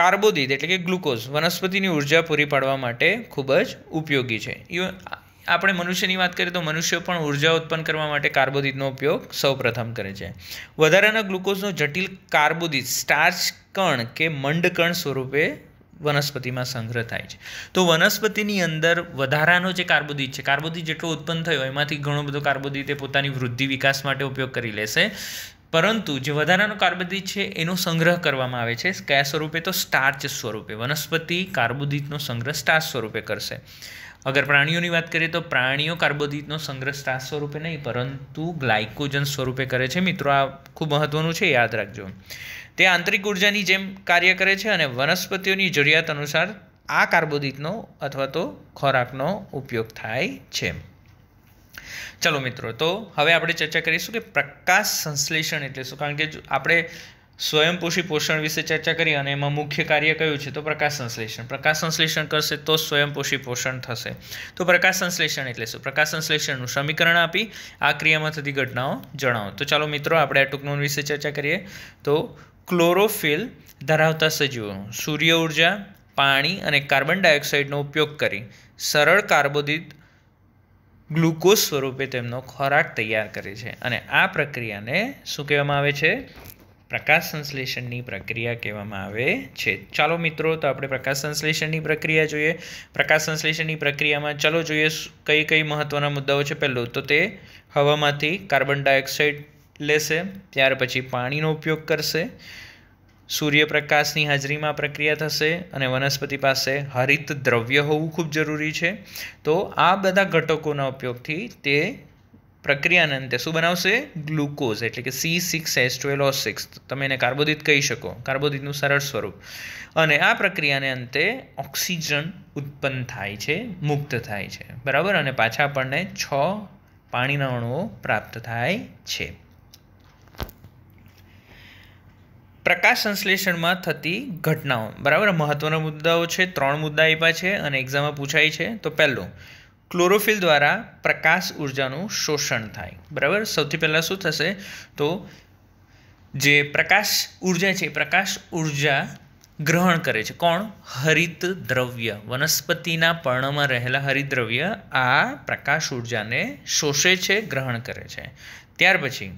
કાર્બોદિત એટલે કે ગ્લુકોઝ વનસ્પતિની ઉર્જા પૂરી પાડવા માટે ખૂબ જ ઉપયોગી છે આપણે મનુષ્યની વાત કરીએ તો મનુષ્યો પણ ઉર્જા ઉત્પન્ન કરવા માટે કાર્બોદિતનો ઉપયોગ સૌપ્રથમ કરે છે વધારાના ગ્લુકોઝનો જટિલ કાર્બોદિત સ્ટાર્ચ કણ કે મંડ કણ સ્વરૂપે વનસ્પતિમાં સંગ્રહ થાય છે તો વનસ્પતિની અંદર વધારાનો જે કાર્બોદિત છે કાર્બોદિત જેટલો ઉત્પન્ન થયો એમાંથી ઘણો બધો કાર્બોદિત એ પોતાની વૃદ્ધિ વિકાસ માટે ઉપયોગ કરી લેશે પરંતુ જે વધારાનો કાર્બોદિત છે એનો સંગ્રહ કરવામાં આવે છે કયા સ્વરૂપે તો સ્ટાર્ચ સ્વરૂપે વનસ્પતિ કાર્બોદિતનો સંગ્રહ સ્ટાર્ચ સ્વરૂપે કરશે અગર પ્રાણીઓની વાત કરીએ તો પ્રાણીઓ કાર્બોદિતનો સંગ્રહ સ્ત્રાસ સ્વરૂપે નહીં પરંતુ ગ્લાયકોજન સ્વરૂપે કરે છે મિત્રો આ ખૂબ મહત્ત્વનું છે યાદ રાખજો તે આંતરિક ઉર્જાની જેમ કાર્ય કરે છે અને વનસ્પતિઓની જરૂરિયાત અનુસાર આ કાર્બોદિતનો અથવા તો ખોરાકનો ઉપયોગ થાય છે ચલો મિત્રો તો હવે આપણે ચર્ચા કરીશું કે પ્રકાશ સંશ્લેષણ એટલે શું કારણ કે આપણે સ્વયંપોષી પોષણ વિશે ચર્ચા કરી અને એમાં મુખ્ય કાર્ય કયું છે તો પ્રકાશ સંશ્લેષણ પ્રકાશ સંશ્લેષણ કરશે તો સ્વયંપોષી પોષણ થશે તો પ્રકાશ સંશ્લેષણ એટલે શું પ્રકાશ સંશ્લેષણનું સમીકરણ આપી આ ક્રિયામાં થતી ઘટનાઓ જણાવો તો ચાલો મિત્રો આપણે આ ટૂંકનોન વિશે ચર્ચા કરીએ તો ક્લોરોફિલ ધરાવતા સજીવો સૂર્ય ઉર્જા પાણી અને કાર્બન ડાયોક્સાઇડનો ઉપયોગ કરી સરળ કાર્બોદિત ગ્લુકોઝ સ્વરૂપે તેમનો ખોરાક તૈયાર કરે છે અને આ પ્રક્રિયાને શું કહેવામાં આવે છે પ્રકાશ સંશ્લેષણની પ્રક્રિયા કહેવામાં આવે છે ચાલો મિત્રો તો આપણે પ્રકાશ સંશ્લેષણની પ્રક્રિયા જોઈએ પ્રકાશ સંશ્લેષણની પ્રક્રિયામાં ચાલો જોઈએ કઈ કઈ મહત્ત્વના મુદ્દાઓ છે પહેલું તો તે હવામાંથી કાર્બન ડાયોક્સાઇડ લેશે ત્યાર પછી પાણીનો ઉપયોગ કરશે સૂર્યપ્રકાશની હાજરીમાં પ્રક્રિયા થશે અને વનસ્પતિ પાસે હરિત દ્રવ્ય હોવું ખૂબ જરૂરી છે તો આ બધા ઘટકોના ઉપયોગથી તે પ્રક્રિયાના અંતે શું બનાવશે ગ્લુકોઝ એટલે કે C six S twelve six તમે એને કાર્બોદિત કહી શકો કાર્બોદિતનું સરળ સ્વરૂપ અને આ પ્રક્રિયાને અંતે ઓક્સિજન ઉત્પન્ન થાય છે મુક્ત થાય છે બરાબર અને પાછા આપણને છ પાણીના અણુઓ પ્રાપ્ત થાય છે પ્રકાશ સંશ્લેષણમાં થતી ઘટનાઓ બરાબર મહત્વના મુદ્દાઓ છે ત્રણ મુદ્દા આપ્યા છે અને એક્ઝામમાં પૂછાય છે તો પહેલું ક્લોરોફિલ દ્વારા પ્રકાશ ઉર્જાનું શોષણ થાય બરાબર સૌથી પહેલાં શું થશે તો જે પ્રકાશ ઉર્જા છે પ્રકાશ ઉર્જા ગ્રહણ કરે છે કોણ હરિત દ્રવ્ય વનસ્પતિના પર્ણમાં રહેલા હરિદ્રવ્ય આ પ્રકાશ ઉર્જાને શોષે છે ગ્રહણ કરે છે ત્યાર પછી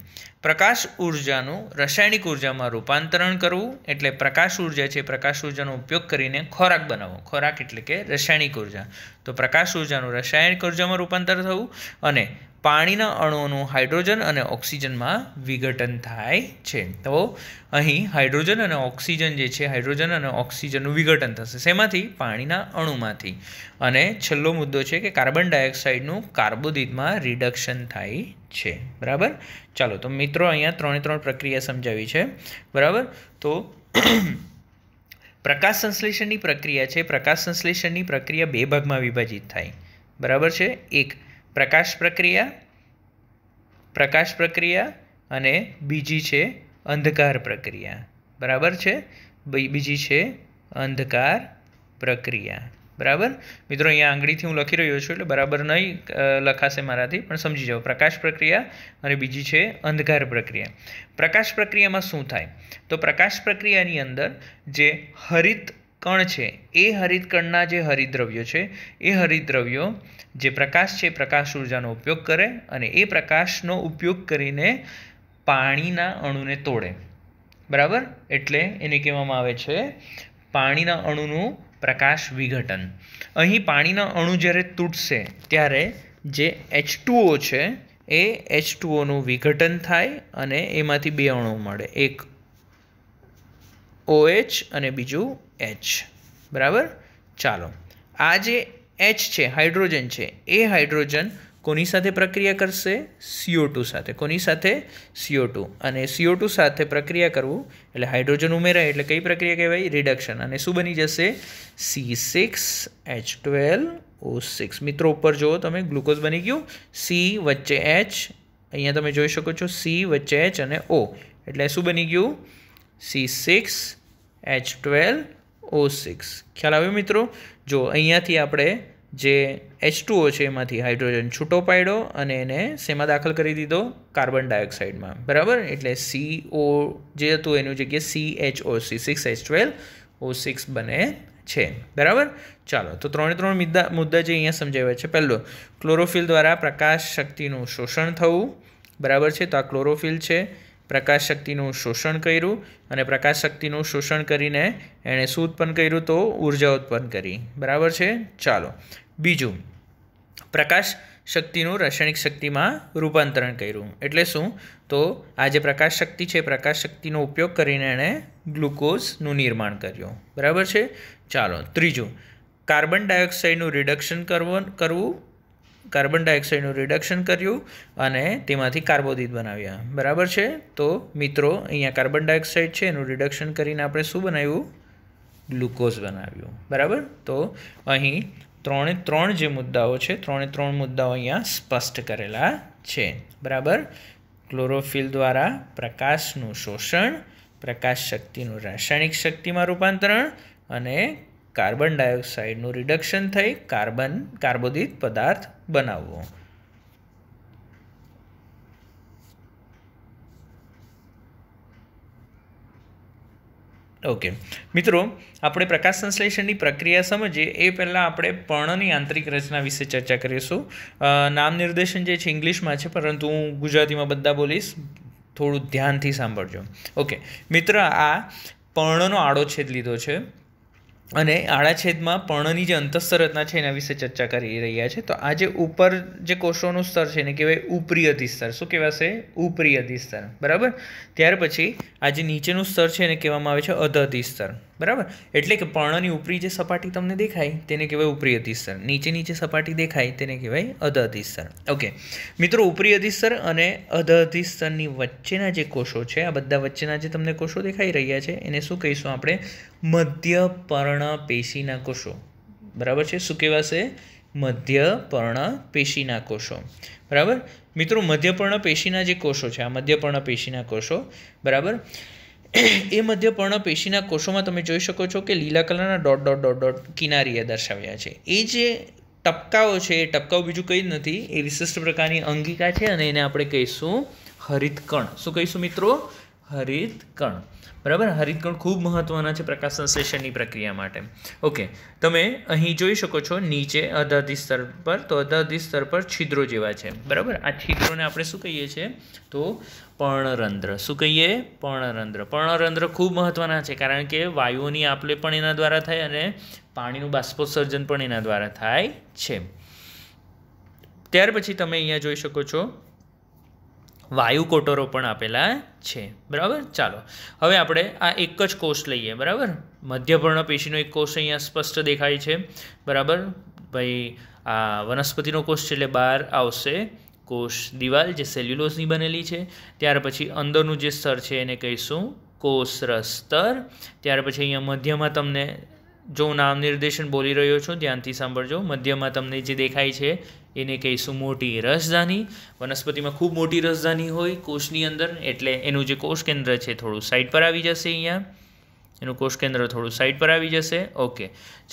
પ્રકાશ ઉર્જાનું રાસાયણિક ઉર્જામાં રૂપાંતરણ કરવું એટલે પ્રકાશ ઉર્જા છે પ્રકાશ ઉર્જાનો ઉપયોગ કરીને ખોરાક બનાવવો ખોરાક એટલે કે રાસાયણિક ઉર્જા તો પ્રકાશ ઉર્જાનું રાસાયણિક ઉર્જામાં રૂપાંતર થવું અને પાણીના અણુઓનું હાઇડ્રોજન અને ઓક્સિજનમાં વિઘટન થાય છે તો અહીં હાઇડ્રોજન અને ઓક્સિજન જે છે હાઇડ્રોજન અને ઓક્સિજનનું વિઘટન થશે શેમાંથી પાણીના અણુમાંથી અને છેલ્લો મુદ્દો છે કે કાર્બન ડાયોક્સાઇડનું કાર્બોદિતમાં રિડક્શન થાય છે બરાબર ચાલો તો મિત્રો અહીંયા ત્રણે ત્રણ પ્રક્રિયા સમજાવી છે બરાબર તો પ્રકાશ સંશ્લેષણની પ્રક્રિયા છે પ્રકાશ સંશ્લેષણની પ્રક્રિયા બે ભાગમાં વિભાજિત થાય બરાબર છે એક પ્રકાશ પ્રક્રિયા પ્રકાશ પ્રક્રિયા અને બીજી છે અંધકાર પ્રક્રિયા બરાબર છે બીજી છે અંધકાર પ્રક્રિયા બરાબર મિત્રો અહીંયા આંગળીથી હું લખી રહ્યો છું એટલે બરાબર નહીં લખાશે મારાથી પણ સમજી જાઓ પ્રકાશ પ્રક્રિયા અને બીજી છે અંધકાર પ્રક્રિયા પ્રકાશ પ્રક્રિયામાં શું થાય તો પ્રકાશ પ્રક્રિયાની અંદર જે હરિત કણ છે એ હરિતકણના જે હરિદ્રવ્યો છે એ હરિદ્રવ્યો જે પ્રકાશ છે પ્રકાશ ઉર્જાનો ઉપયોગ કરે અને એ પ્રકાશનો ઉપયોગ કરીને પાણીના અણુને તોડે બરાબર એટલે એને કહેવામાં આવે છે પાણીના અણુનું પ્રકાશ વિઘટન અહીં પાણીના અણુ જ્યારે તૂટશે ત્યારે જે એચ ટુઓ છે એ એચ ટુઓનું વિઘટન થાય અને એમાંથી બે અણુ મળે એક ઓએચ અને બીજું એચ બરાબર ચાલો આ જે એચ છે હાઇડ્રોજન છે એ હાઇડ્રોજન કોની સાથે પ્રક્રિયા કરશે સીઓ ટુ સાથે કોની સાથે સીઓ ટુ અને સીઓ ટુ સાથે પ્રક્રિયા કરવું એટલે હાઇડ્રોજન ઉમેરાય એટલે કઈ પ્રક્રિયા કહેવાય રિડક્શન અને શું બની જશે C six H twelve O six મિત્રો ઉપર જુઓ તમે ગ્લુકોઝ બની ગયું સી વચ્ચે એચ અહીંયા તમે જોઈ શકો છો સી વચ્ચે એચ અને ઓ એટલે શું બની ગયું C six H twelve O six ખ્યાલ આવ્યો મિત્રો જો અહીંયાથી આપણે જે એચ ટુ ઓ છે એમાંથી હાઇડ્રોજન છૂટો પાડ્યો અને એને શેમાં દાખલ કરી દીધો કાર્બન ડાયોક્સાઇડમાં બરાબર એટલે સી ઓ જે હતું એનું જગ્યાએ C H O C six H twelve O six બને છે બરાબર ચાલો તો ત્રણે ત્રણ મુદ્દા મુદ્દા જે અહીંયા સમજાવ્યા છે પહેલો ક્લોરોફિલ દ્વારા પ્રકાશ શક્તિનું શોષણ થવું બરાબર છે તો આ ક્લોરોફિલ છે પ્રકાશ શક્તિનું શોષણ કર્યું અને પ્રકાશ શક્તિનું શોષણ કરીને એણે શું ઉત્પન્ન કર્યું તો ઉર્જા ઉત્પન્ન કરી બરાબર છે ચાલો બીજું પ્રકાશ શક્તિનું રાસાયણિક શક્તિમાં રૂપાંતરણ કર્યું એટલે શું તો આ જે પ્રકાશ શક્તિ છે પ્રકાશ શક્તિનો ઉપયોગ કરીને એણે ગ્લુકોઝનું નિર્માણ કર્યું બરાબર છે ચાલો ત્રીજું કાર્બન ડાયોક્સાઇડનું રિડક્શન કરવું કરવું કાર્બન ડાયોક્સાઈડનું રિડક્શન કર્યું અને તેમાંથી કાર્બોદિત બનાવ્યા બરાબર છે તો મિત્રો અહીંયા કાર્બન ડાયોક્સાઈડ છે એનું રિડક્શન કરીને આપણે શું બનાવ્યું ગ્લુકોઝ બનાવ્યું બરાબર તો અહીં ત્રણે ત્રણ જે મુદ્દાઓ છે ત્રણે ત્રણ મુદ્દાઓ અહીંયા સ્પષ્ટ કરેલા છે બરાબર ક્લોરોફિલ દ્વારા પ્રકાશનું શોષણ પ્રકાશ શક્તિનું રાસાયણિક શક્તિમાં રૂપાંતરણ અને કાર્બન ડાયોક્સાઇડનું રિડક્શન થઈ કાર્બન કાર્બોદિત પદાર્થ બનાવવો ઓકે મિત્રો આપણે પ્રકાશ સંશ્લેષણની પ્રક્રિયા સમજીએ એ પહેલાં આપણે પર્ણની આંતરિક રચના વિશે ચર્ચા કરીશું નામ નિર્દેશન જે છે ઇંગ્લિશમાં છે પરંતુ હું ગુજરાતીમાં બધા બોલીશ થોડું ધ્યાનથી સાંભળજો ઓકે મિત્ર આ પર્ણનો આડો છેદ લીધો છે અને આડાછેદમાં પર્ણની જે અંતઃસંરચના છે એના વિશે ચર્ચા કરી રહ્યા છે તો આજે ઉપર જે કોષોનું સ્તર છે એને કહેવાય ઉપરી અધિસ્તર શું કહેવાશે ઉપરી અધિસ્તર બરાબર ત્યાર પછી આ જે નીચેનું સ્તર છે એને કહેવામાં આવે છે અધ અધિસ્તર બરાબર એટલે કે પર્ણની ઉપરી જે સપાટી તમને દેખાય તેને કહેવાય ઉપરી અધિસ્તર નીચે નીચે સપાટી દેખાય તેને કહેવાય અધ અધિસ્તર ઓકે મિત્રો ઉપરી અધિસ્તર અને અધ અધિસ્તરની વચ્ચેના જે કોષો છે આ બધા વચ્ચેના જે તમને કોષો દેખાઈ રહ્યા છે એને શું કહીશું આપણે મધ્ય પર્ણ પેશીના કોષો બરાબર છે શું કહેવાશે મધ્ય પર્ણ પેશીના કોષો બરાબર મિત્રો મધ્યપર્ણ પેશીના જે કોષો છે આ મધ્યપર્ણ પેશીના કોષો બરાબર એ મધ્ય પર્ણપેશીના કોષોમાં તમે જોઈ શકો છો કે લીલા કલરના ડોટ ડોટ ડોટ ડોટ કિનારીએ દર્શાવ્યા છે એ જે ટપકાઓ છે એ ટપકાઓ બીજું કંઈ જ નથી એ વિશિષ્ટ પ્રકારની અંગિકા છે અને એને આપણે કહીશું હરિતકણ શું કહીશું મિત્રો હરિતકણ બરાબર હરિતગણ ખૂબ મહત્ત્વના છે પ્રકાશ સંશ્લેષણની પ્રક્રિયા માટે ઓકે તમે અહીં જોઈ શકો છો નીચે અધાધિ સ્તર પર તો અધાધિ સ્તર પર છિદ્રો જેવા છે બરાબર આ છિદ્રોને આપણે શું કહીએ છીએ તો પર્ણરંધ્ર શું કહીએ પર્ણરંધ્ર પર્ણરંધ્ર ખૂબ મહત્ત્વના છે કારણ કે વાયુઓની આપલે પણ એના દ્વારા થાય અને પાણીનું બાષ્પોત્સર્જન પણ એના દ્વારા થાય છે ત્યાર પછી તમે અહીંયા જોઈ શકો છો વાયુ કોટરો પણ આપેલા છે બરાબર ચાલો હવે આપણે આ એક જ કોષ લઈએ બરાબર મધ્યપર્ણ પેશીનો એક કોષ અહીંયા સ્પષ્ટ દેખાય છે બરાબર ભાઈ આ વનસ્પતિનો કોષ છે એટલે બહાર આવશે કોષ દિવાલ જે સેલ્યુલોઝની બનેલી છે ત્યાર પછી અંદરનું જે સ્તર છે એને કહીશું કોષરસ સ્તર ત્યાર પછી અહીંયા મધ્યમાં તમને જો નામ નિર્દેશન બોલી રહ્યો છું ધ્યાનથી સાંભળજો મધ્યમાં તમને જે દેખાય છે એને કહીશું મોટી રસધાની વનસ્પતિમાં ખૂબ મોટી રસધાની હોય કોષની અંદર એટલે એનું જે કોષ કેન્દ્ર છે થોડું સાઈડ પર આવી જશે અહીંયા એનું કોષ કેન્દ્ર થોડું સાઈડ પર આવી જશે ઓકે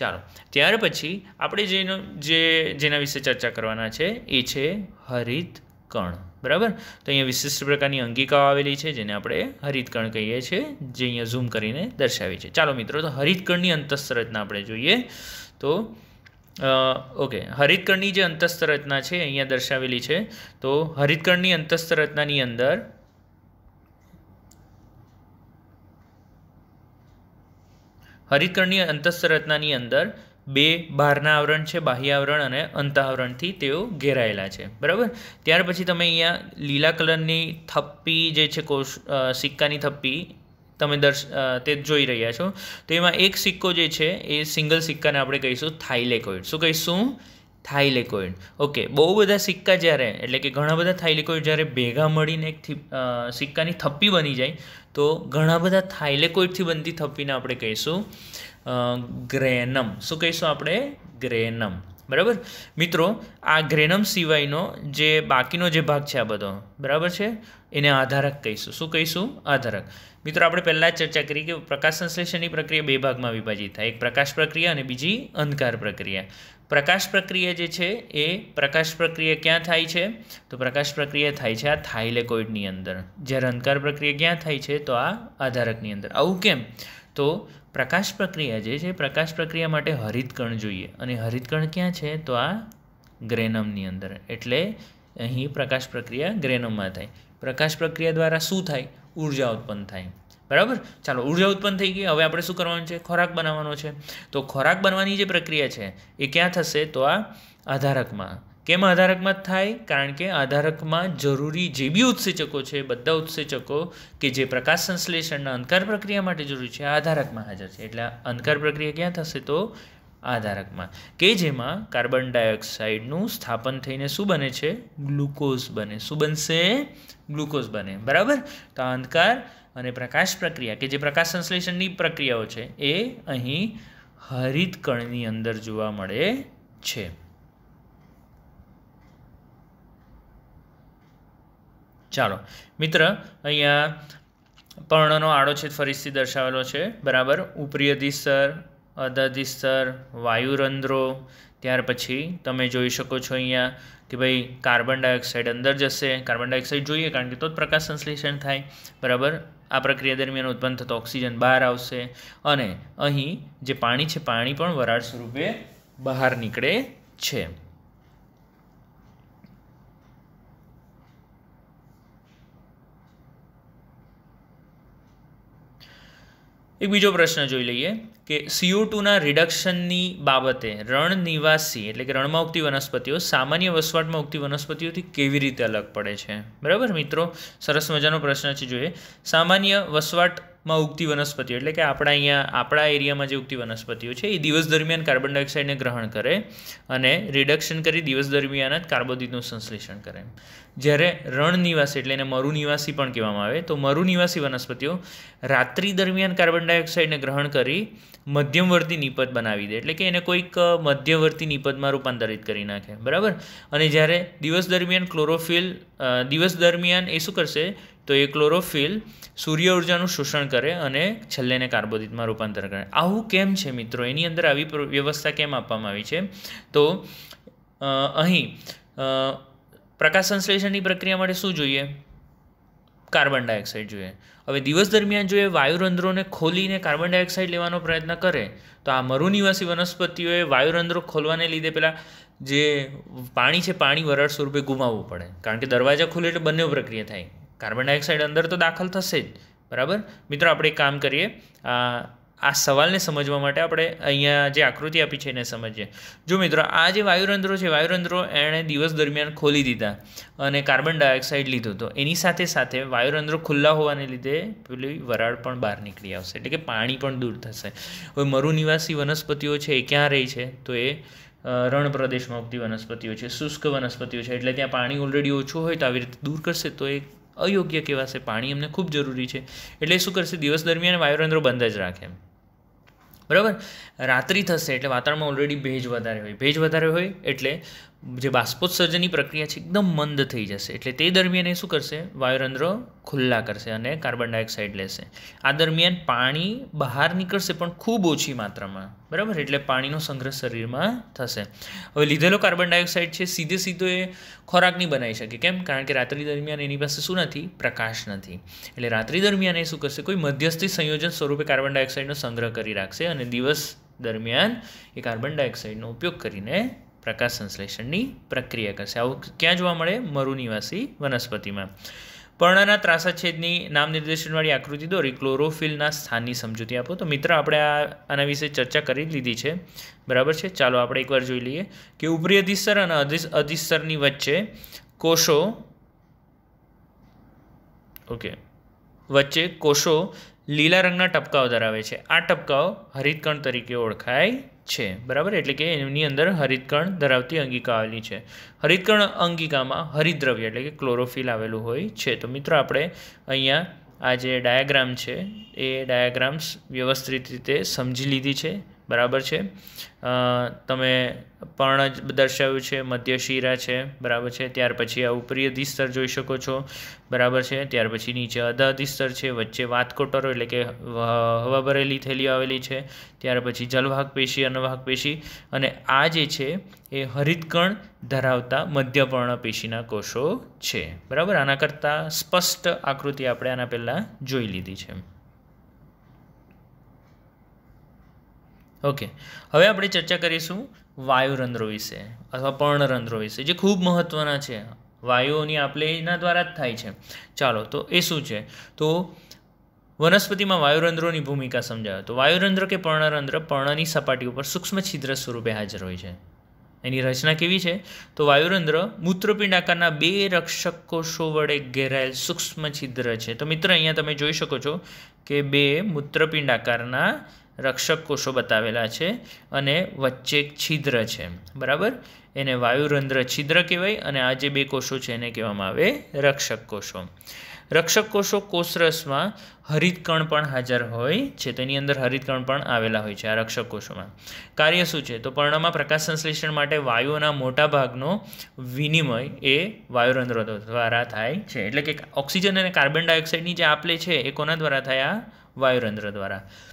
ચાલો ત્યાર પછી આપણે જેનો જે જેના વિશે ચર્ચા કરવાના છે એ છે હરિત કણ બરાબર તો અહીંયા વિશિષ્ટ પ્રકારની અંગિકાઓ આવેલી છે જેને આપણે હરિતકણ કહીએ છીએ જે અહીંયા ઝૂમ કરીને દર્શાવી છે ચાલો મિત્રો તો હરિતકણની અંતઃસંરચના આપણે જોઈએ તો ઓકે હરિતકણની જે અંતસ્થ રચના છે અહીંયા દર્શાવેલી છે તો હરિતકણની અંતસ્થ રચનાની અંદર હરિતકણની અંતસ્થ રચનાની અંદર બે બહારના આવરણ છે બાહ્ય આવરણ અને અંતાવરણથી તેઓ ઘેરાયેલા છે બરાબર ત્યાર પછી તમે અહીંયા લીલા કલરની થપ્પી જે છે કોષ સિક્કાની થપ્પી તમે દર્શ તે જોઈ રહ્યા છો તો એમાં એક સિક્કો જે છે એ સિંગલ સિક્કાને આપણે કહીશું થાઇલેકોઇડ શું કહીશું થાઇલેકોઇડ ઓકે બહુ બધા સિક્કા જ્યારે એટલે કે ઘણા બધા થાઇલેકોઇડ જ્યારે ભેગા મળીને એક સિક્કાની થપ્પી બની જાય તો ઘણા બધા થાઇલેકોઇડથી બનતી થપ્પીને આપણે કહીશું ગ્રેનમ શું કહીશું આપણે ગ્રેનમ બરાબર મિત્રો આ ગ્રેનમ સિવાયનો જે બાકીનો જે ભાગ છે આ બધો બરાબર છે એને આધારક કહીશું શું કહીશું આધારક મિત્રો આપણે પહેલાં જ ચર્ચા કરી કે પ્રકાશ સંશ્લેષણની પ્રક્રિયા બે ભાગમાં વિભાજિત થાય એક પ્રકાશ પ્રક્રિયા અને બીજી અંધકાર પ્રક્રિયા પ્રકાશ પ્રક્રિયા જે છે એ પ્રકાશ પ્રક્રિયા ક્યાં થાય છે તો પ્રકાશ પ્રક્રિયા થાય છે આ થાઇલેકોઇડની અંદર જ્યારે અંધકાર પ્રક્રિયા ક્યાં થાય છે તો આ આધારકની અંદર આવું કેમ તો પ્રકાશ પ્રક્રિયા જે છે પ્રકાશ પ્રક્રિયા માટે હરિતકણ જોઈએ અને હરિતકણ ક્યાં છે તો આ ગ્રેનમની અંદર એટલે અહીં પ્રકાશ પ્રક્રિયા ગ્રેનમમાં થાય પ્રકાશ પ્રક્રિયા દ્વારા શું થાય ઉર્જા ઉત્પન્ન થાય બરાબર ચાલો ઉર્જા ઉત્પન્ન થઈ ગઈ હવે આપણે શું કરવાનું છે ખોરાક બનાવવાનો છે તો ખોરાક બનવાની જે પ્રક્રિયા છે એ ક્યાં થશે તો આ આધારકમાં કેમ આધારકમાં જ થાય કારણ કે આધારકમાં જરૂરી જે બી ઉત્સેચકો છે બધા ઉત્સેચકો કે જે પ્રકાશ સંશ્લેષણના અંધકાર પ્રક્રિયા માટે જરૂરી છે આ આધારકમાં હાજર છે એટલે અંધકાર પ્રક્રિયા ક્યાં થશે તો આધારકમાં કે જેમાં કાર્બન ડાયોક્સાઇડનું સ્થાપન થઈને શું બને છે ગ્લુકોઝ બને શું બનશે ગ્લુકોઝ બને બરાબર તો અંધકાર અને પ્રકાશ પ્રક્રિયા કે જે પ્રકાશ સંશ્લેષણની પ્રક્રિયાઓ છે એ અહીં હરિત કણની અંદર જોવા મળે છે ચાલો મિત્ર અહીંયા પર્ણનો આડો છેદ ફરીથી દર્શાવેલો છે બરાબર ઉપરીય દિશર સ્તર વાયુરંધ્રો ત્યાર પછી તમે જોઈ શકો છો અહીંયા કે ભાઈ કાર્બન ડાયોક્સાઇડ અંદર જશે કાર્બન ડાયોક્સાઇડ જોઈએ કારણ કે તો જ પ્રકાશ સંશ્લેષણ થાય બરાબર આ પ્રક્રિયા દરમિયાન ઉત્પન્ન થતો ઓક્સિજન બહાર આવશે અને અહીં જે પાણી છે પાણી પણ વરાળ સ્વરૂપે બહાર નીકળે છે એક બીજો પ્રશ્ન જોઈ લઈએ કે સીઓ ટુના રિડક્શનની બાબતે રણ નિવાસી એટલે કે રણમાં ઉગતી વનસ્પતિઓ સામાન્ય વસવાટમાં ઉગતી વનસ્પતિઓથી કેવી રીતે અલગ પડે છે બરાબર મિત્રો સરસ મજાનો પ્રશ્ન છે જોઈએ સામાન્ય વસવાટ માં ઉગતી વનસ્પતિઓ એટલે કે આપણા અહીંયા આપણા એરિયામાં જે ઉગતી વનસ્પતિઓ છે એ દિવસ દરમિયાન કાર્બન ડાયોક્સાઇડને ગ્રહણ કરે અને રિડક્શન કરી દિવસ દરમિયાન જ કાર્બોદિતનું સંશ્લેષણ કરે જ્યારે રણનિવાસી એટલે એને મરુનિવાસી પણ કહેવામાં આવે તો મરુનિવાસી વનસ્પતિઓ રાત્રિ દરમિયાન કાર્બન ડાયોક્સાઇડને ગ્રહણ કરી મધ્યમવર્તી નિપજ બનાવી દે એટલે કે એને કોઈક મધ્યવર્તી નિપજમાં રૂપાંતરિત કરી નાખે બરાબર અને જ્યારે દિવસ દરમિયાન ક્લોરોફિલ દિવસ દરમિયાન એ શું કરશે તો એ ક્લોરોફિલ સૂર્ય ઉર્જાનું શોષણ કરે અને છેલ્લેને કાર્બોદિતમાં રૂપાંતર કરે આવું કેમ છે મિત્રો એની અંદર આવી વ્યવસ્થા કેમ આપવામાં આવી છે તો અહીં પ્રકાશ સંશ્લેષણની પ્રક્રિયા માટે શું જોઈએ કાર્બન ડાયોક્સાઈડ જોઈએ હવે દિવસ દરમિયાન જો એ વાયુરંધ્રોને ખોલીને કાર્બન ડાયોક્સાઇડ લેવાનો પ્રયત્ન કરે તો આ મરુનિવાસી વનસ્પતિઓએ વાયુરંધ્રો ખોલવાને લીધે પહેલાં જે પાણી છે પાણી વરાળ સ્વરૂપે ગુમાવવું પડે કારણ કે દરવાજા ખુલે એટલે બંને પ્રક્રિયા થાય કાર્બન ડાયોક્સાઇડ અંદર તો દાખલ થશે જ બરાબર મિત્રો આપણે એક કામ કરીએ આ સવાલને સમજવા માટે આપણે અહીંયા જે આકૃતિ આપી છે એને સમજીએ જો મિત્રો આ જે વાયુરંધ્રો છે વાયુરંધ્રો એણે દિવસ દરમિયાન ખોલી દીધા અને કાર્બન ડાયોક્સાઇડ લીધો તો એની સાથે સાથે વાયુરંધ્રો ખુલ્લા હોવાને લીધે પેલી વરાળ પણ બહાર નીકળી આવશે એટલે કે પાણી પણ દૂર થશે હવે મરુનિવાસી વનસ્પતિઓ છે એ ક્યાં રહી છે તો એ રણ પ્રદેશમાં ઉગતી વનસ્પતિઓ છે શુષ્ક વનસ્પતિઓ છે એટલે ત્યાં પાણી ઓલરેડી ઓછું હોય તો આવી રીતે દૂર કરશે તો એ અયોગ્ય કહેવાશે પાણી એમને ખૂબ જરૂરી છે એટલે શું કરશે દિવસ દરમિયાન વાયુરંધ્રો બંધ જ રાખે બરાબર રાત્રિ થશે એટલે વાતાવરણમાં ઓલરેડી ભેજ વધારે હોય ભેજ વધારે હોય એટલે જે બાષ્પોત્સર્જનની પ્રક્રિયા છે એકદમ મંદ થઈ જશે એટલે તે દરમિયાન એ શું કરશે વાયુરંધ્ર ખુલ્લા કરશે અને કાર્બન ડાયોક્સાઇડ લેશે આ દરમિયાન પાણી બહાર નીકળશે પણ ખૂબ ઓછી માત્રામાં બરાબર એટલે પાણીનો સંગ્રહ શરીરમાં થશે હવે લીધેલો કાર્બન ડાયોક્સાઇડ છે સીધે સીધો એ ખોરાક નહીં બનાવી શકે કેમ કારણ કે રાત્રિ દરમિયાન એની પાસે શું નથી પ્રકાશ નથી એટલે રાત્રિ દરમિયાન એ શું કરશે કોઈ મધ્યસ્થી સંયોજન સ્વરૂપે કાર્બન ડાયોક્સાઇડનો સંગ્રહ કરી રાખશે અને દિવસ દરમિયાન એ કાર્બન ડાયોક્સાઇડનો ઉપયોગ કરીને પ્રકાશ સંશ્લેષણની પ્રક્રિયા કરશે આવું ક્યાં જોવા મળે મરુનિવાસી વનસ્પતિમાં પર્ણના ત્રાસાછેદની નામ નિર્દેશનવાળી આકૃતિ દોરી ક્લોરોફિલના સ્થાનની સમજૂતી આપો તો મિત્ર આપણે આના વિશે ચર્ચા કરી લીધી છે બરાબર છે ચાલો આપણે એકવાર જોઈ લઈએ કે ઉપરી અધિસ્તર અને અધિસ્તરની વચ્ચે કોષો ઓકે વચ્ચે કોષો લીલા રંગના ટપકાઓ ધરાવે છે આ ટપકાઓ હરિતકણ તરીકે ઓળખાય છે બરાબર એટલે કે એની અંદર હરિતકણ ધરાવતી અંગિકા આવેલી છે હરિતકણ અંગિકામાં હરિદ્રવ્ય એટલે કે ક્લોરોફિલ આવેલું હોય છે તો મિત્રો આપણે અહીંયા આ જે ડાયાગ્રામ છે એ ડાયાગ્રામ્સ વ્યવસ્થિત રીતે સમજી લીધી છે બરાબર છે તમે પર્ણ દર્શાવ્યું છે મધ્ય શિરા છે બરાબર છે ત્યાર પછી આ ઉપરી અધિસ્તર જોઈ શકો છો બરાબર છે ત્યાર પછી નીચે અધિસ્તર છે વચ્ચે વાતકોટરો એટલે કે હવા ભરેલી થેલી આવેલી છે ત્યાર પછી જલવાહક પેશી અનવાહક પેશી અને આ જે છે એ હરિતકણ ધરાવતા મધ્યપર્ણ પેશીના કોષો છે બરાબર આના કરતાં સ્પષ્ટ આકૃતિ આપણે આના પહેલાં જોઈ લીધી છે ઓકે હવે આપણે ચર્ચા કરીશું વાયુરંધ્રો વિશે અથવા પર્ણરંધ્રો વિશે જે ખૂબ મહત્ત્વના છે વાયુઓની આપલે એના દ્વારા જ થાય છે ચાલો તો એ શું છે તો વનસ્પતિમાં વાયુરંધ્રોની ભૂમિકા સમજાવે તો વાયુરંધ્ર કે પર્ણરંધ્ર પર્ણની સપાટી ઉપર સૂક્ષ્મ છિદ્ર સ્વરૂપે હાજર હોય છે એની રચના કેવી છે તો વાયુરંધ્ર મૂત્રપિંડ આકારના બે રક્ષક કોષો વડે ઘેરાયેલ સૂક્ષ્મ છિદ્ર છે તો મિત્ર અહીંયા તમે જોઈ શકો છો કે બે મૂત્રપિંડ આકારના રક્ષક કોષો બતાવેલા છે અને વચ્ચે છિદ્ર છે બરાબર એને વાયુરંધ્ર છિદ્ર કહેવાય અને આ જે બે કોષો છે એને કહેવામાં આવે રક્ષક કોષો રક્ષક કોષો કોષરસમાં હરિતકણ પણ હાજર હોય છે તેની અંદર હરિતકણ પણ આવેલા હોય છે આ રક્ષક કોષોમાં કાર્ય શું છે તો પર્ણમાં પ્રકાશ સંશ્લેષણ માટે વાયુઓના મોટા ભાગનો વિનિમય એ વાયુરંધ્ર દ્વારા થાય છે એટલે કે ઓક્સિજન અને કાર્બન ડાયોક્સાઇડની જે આપલે છે એ કોના દ્વારા થાય આ વાયુરંધ્ર દ્વારા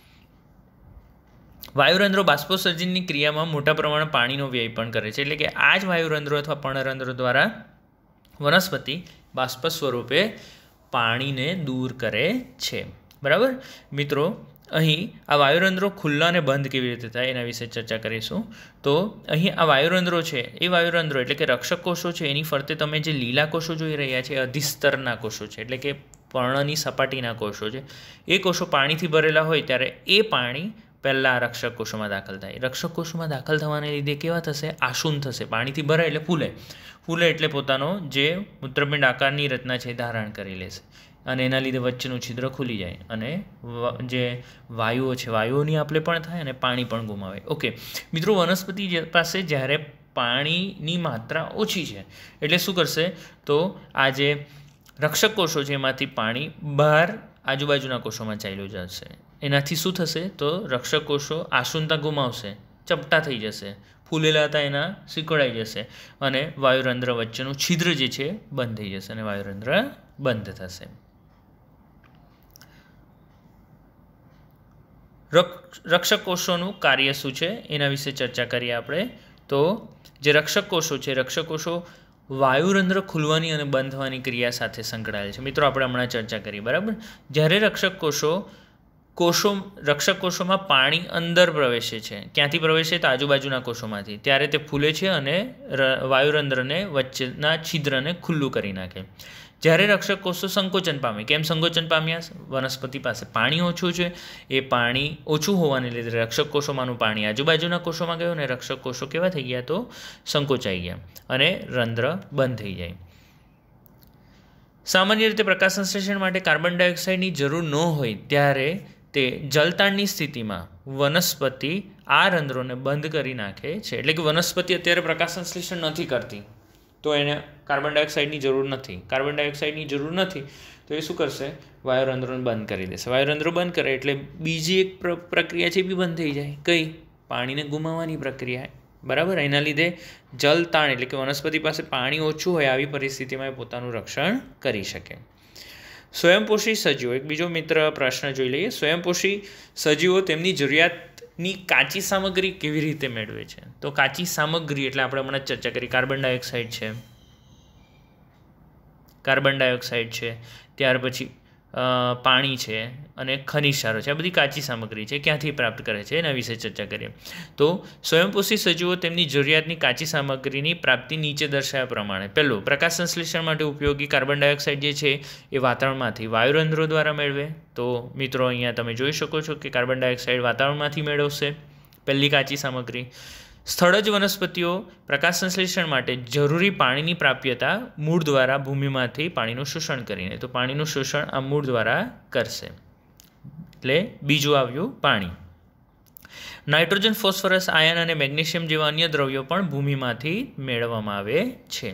વાયુરંધ્રો બાષ્પોસર્જનની ક્રિયામાં મોટા પ્રમાણમાં પાણીનો વ્યય પણ કરે છે એટલે કે આ જ વાયુરંધ્રો અથવા પર્ણરંધ્રો દ્વારા વનસ્પતિ બાષ્પ સ્વરૂપે પાણીને દૂર કરે છે બરાબર મિત્રો અહીં આ વાયુરંધ્રો ખુલ્લા અને બંધ કેવી રીતે થાય એના વિશે ચર્ચા કરીશું તો અહીં આ વાયુરંધ્રો છે એ વાયુરંધ્રો એટલે કે રક્ષક કોષો છે એની ફરતે તમે જે લીલા કોષો જોઈ રહ્યા છે અધિસ્તરના કોષો છે એટલે કે પર્ણની સપાટીના કોષો છે એ કોષો પાણીથી ભરેલા હોય ત્યારે એ પાણી પહેલાં રક્ષક કોષોમાં દાખલ થાય રક્ષક કોષોમાં દાખલ થવાને લીધે કેવા થશે આસુન થશે પાણીથી ભરાય એટલે ફૂલે ફૂલે એટલે પોતાનો જે મૂત્રપિંડ આકારની રચના છે ધારણ કરી લેશે અને એના લીધે વચ્ચેનું છિદ્ર ખુલી જાય અને જે વાયુઓ છે વાયુઓની આપલે પણ થાય અને પાણી પણ ગુમાવે ઓકે મિત્રો વનસ્પતિ પાસે જ્યારે પાણીની માત્રા ઓછી છે એટલે શું કરશે તો આ જે રક્ષક કોષો છે એમાંથી પાણી બહાર આજુબાજુના કોષોમાં ચાલ્યું જશે એનાથી શું થશે તો રક્ષકોષો આસુનતા ગુમાવશે ચપટા થઈ જશે ફૂલેલા હતા એના સિકળાઈ જશે અને વાયુરંધ્ર વચ્ચેનું છિદ્ર જે છે બંધ થઈ જશે અને વાયુરંધ્ર બંધ થશે રક્ષક કોષોનું કાર્ય શું છે એના વિશે ચર્ચા કરીએ આપણે તો જે રક્ષક કોષો છે રક્ષકોષો વાયુરંધ્ર ખુલવાની અને બંધ થવાની ક્રિયા સાથે સંકળાયેલ છે મિત્રો આપણે હમણાં ચર્ચા કરી બરાબર જ્યારે રક્ષકોષો કોષો રક્ષક કોષોમાં પાણી અંદર પ્રવેશે છે ક્યાંથી પ્રવેશે તો આજુબાજુના કોષોમાંથી ત્યારે તે ફૂલે છે અને વાયુરંધ્રને વચ્ચેના છિદ્રને ખુલ્લું કરી નાખે જ્યારે રક્ષક કોષો સંકોચન પામે કેમ સંકોચન પામ્યા વનસ્પતિ પાસે પાણી ઓછું છે એ પાણી ઓછું હોવાને લીધે રક્ષક કોષોમાંનું પાણી આજુબાજુના કોષોમાં ગયું અને રક્ષક કોષો કેવા થઈ ગયા તો સંકોચાઈ ગયા અને રંધ્ર બંધ થઈ જાય સામાન્ય રીતે પ્રકાશ સંશ્લેષણ માટે કાર્બન ડાયોક્સાઇડની જરૂર ન હોય ત્યારે તે જલતાણની સ્થિતિમાં વનસ્પતિ આ રંધ્રોને બંધ કરી નાખે છે એટલે કે વનસ્પતિ અત્યારે પ્રકાશસંશ્લેષણ નથી કરતી તો એને કાર્બન ડાયોક્સાઇડની જરૂર નથી કાર્બન ડાયોક્સાઇડની જરૂર નથી તો એ શું કરશે વાયુરંધ્રોને બંધ કરી દેશે વાયુરંધ્રો બંધ કરે એટલે બીજી એક પ્રક્રિયા છે એ બી બંધ થઈ જાય કઈ પાણીને ગુમાવવાની પ્રક્રિયા બરાબર એના લીધે જલતાણ એટલે કે વનસ્પતિ પાસે પાણી ઓછું હોય આવી પરિસ્થિતિમાં એ પોતાનું રક્ષણ કરી શકે સ્વયંપોષી સજીવો એક બીજો મિત્ર પ્રશ્ન જોઈ લઈએ સ્વયંપોષી સજીવો તેમની જરૂરિયાતની કાચી સામગ્રી કેવી રીતે મેળવે છે તો કાચી સામગ્રી એટલે આપણે હમણાં ચર્ચા કરી કાર્બન ડાયોક્સાઇડ છે કાર્બન ડાયોક્સાઇડ છે ત્યાર પછી પાણી છે અને ખનિજ સારો છે આ બધી કાચી સામગ્રી છે ક્યાંથી પ્રાપ્ત કરે છે એના વિશે ચર્ચા કરીએ તો સ્વયંપોષી સજીવો તેમની જરૂરિયાતની કાચી સામગ્રીની પ્રાપ્તિ નીચે દર્શાવ્યા પ્રમાણે પહેલું પ્રકાશ સંશ્લેષણ માટે ઉપયોગી કાર્બન ડાયોક્સાઇડ જે છે એ વાતાવરણમાંથી વાયુરંધ્રો દ્વારા મેળવે તો મિત્રો અહીંયા તમે જોઈ શકો છો કે કાર્બન ડાયોક્સાઇડ વાતાવરણમાંથી મેળવશે પહેલી કાચી સામગ્રી સ્થળ જ વનસ્પતિઓ પ્રકાશ સંશ્લેષણ માટે જરૂરી પાણીની પ્રાપ્યતા મૂળ દ્વારા ભૂમિમાંથી પાણીનું શોષણ કરીને તો પાણીનું શોષણ આ મૂળ દ્વારા કરશે એટલે બીજું આવ્યું પાણી નાઇટ્રોજન ફોસ્ફરસ આયન અને મેગ્નેશિયમ જેવા અન્ય દ્રવ્યો પણ ભૂમિમાંથી મેળવવામાં આવે છે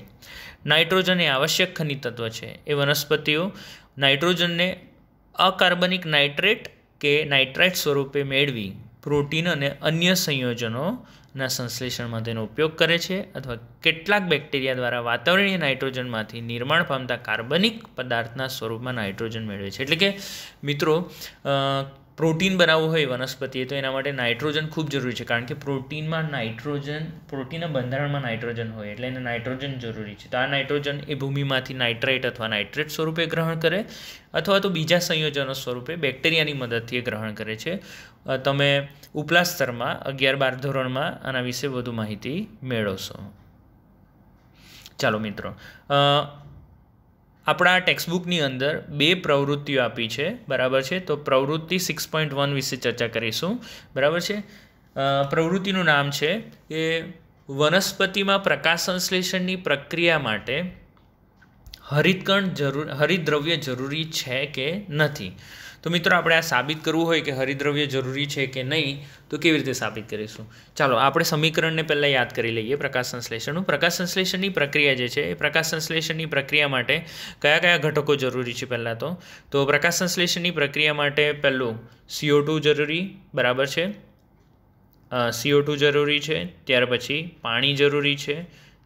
નાઇટ્રોજન એ આવશ્યક ખનિજ તત્વ છે એ વનસ્પતિઓ નાઇટ્રોજનને અકાર્બનિક નાઇટ્રેટ કે નાઇટ્રાઇટ સ્વરૂપે મેળવી પ્રોટીન અને અન્ય સંયોજનો ના સંશ્લેષણમાં તેનો ઉપયોગ કરે છે અથવા કેટલાક બેક્ટેરિયા દ્વારા વાતાવરણીય નાઇટ્રોજનમાંથી નિર્માણ પામતા કાર્બનિક પદાર્થના સ્વરૂપમાં નાઇટ્રોજન મેળવે છે એટલે કે મિત્રો પ્રોટીન બનાવવું હોય વનસ્પતિએ તો એના માટે નાઇટ્રોજન ખૂબ જરૂરી છે કારણ કે પ્રોટીનમાં નાઇટ્રોજન પ્રોટીનના બંધારણમાં નાઇટ્રોજન હોય એટલે એને નાઇટ્રોજન જરૂરી છે તો આ નાઇટ્રોજન એ ભૂમિમાંથી નાઇટ્રેટ અથવા નાઇટ્રેટ સ્વરૂપે ગ્રહણ કરે અથવા તો બીજા સંયોજનો સ્વરૂપે બેક્ટેરિયાની મદદથી એ ગ્રહણ કરે છે તમે ઉપલા સ્તરમાં અગિયાર બાર ધોરણમાં આના વિશે વધુ માહિતી મેળવશો ચાલો મિત્રો આપણા ટેક્સ્ટબુકની અંદર બે પ્રવૃત્તિઓ આપી છે બરાબર છે તો પ્રવૃત્તિ સિક્સ પોઈન્ટ વન વિશે ચર્ચા કરીશું બરાબર છે પ્રવૃત્તિનું નામ છે કે વનસ્પતિમાં પ્રકાશ સંશ્લેષણની પ્રક્રિયા માટે હરિતકણ જરૂર હરિદ્રવ્ય જરૂરી છે કે નથી તો મિત્રો આપણે આ સાબિત કરવું હોય કે હરિદ્રવ્ય જરૂરી છે કે નહીં તો કેવી રીતે સાબિત કરીશું ચાલો આપણે સમીકરણને પહેલાં યાદ કરી લઈએ પ્રકાશ સંશ્લેષણનું પ્રકાશ સંશ્લેષણની પ્રક્રિયા જે છે એ પ્રકાશ સંશ્લેષણની પ્રક્રિયા માટે કયા કયા ઘટકો જરૂરી છે પહેલાં તો તો પ્રકાશ સંશ્લેષણની પ્રક્રિયા માટે પહેલું સીઓ જરૂરી બરાબર છે સીઓ જરૂરી છે ત્યાર પછી પાણી જરૂરી છે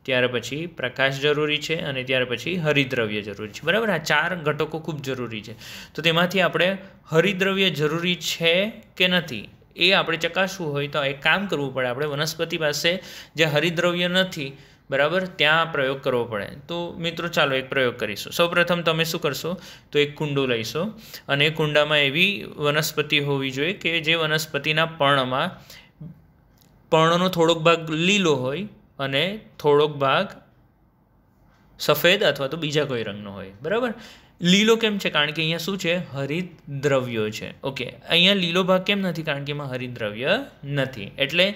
ત્યાર પછી પ્રકાશ જરૂરી છે અને ત્યાર પછી હરિદ્રવ્ય જરૂરી છે બરાબર આ ચાર ઘટકો ખૂબ જરૂરી છે તો તેમાંથી આપણે હરિદ્રવ્ય જરૂરી છે કે નથી એ આપણે ચકાસવું હોય તો એક કામ કરવું પડે આપણે વનસ્પતિ પાસે જે હરિદ્રવ્ય નથી બરાબર ત્યાં પ્રયોગ કરવો પડે તો મિત્રો ચાલો એક પ્રયોગ કરીશું સૌપ્રથમ તમે શું કરશો તો એક કુંડો લઈશો અને એ કુંડામાં એવી વનસ્પતિ હોવી જોઈએ કે જે વનસ્પતિના પર્ણમાં પર્ણનો થોડોક ભાગ લીલો હોય અને થોડોક ભાગ સફેદ અથવા તો બીજા કોઈ રંગનો હોય બરાબર લીલો કેમ છે કારણ કે અહીંયા શું છે હરિત દ્રવ્યો છે ઓકે અહીંયા લીલો ભાગ કેમ નથી કારણ કે એમાં હરિદ્રવ્ય નથી એટલે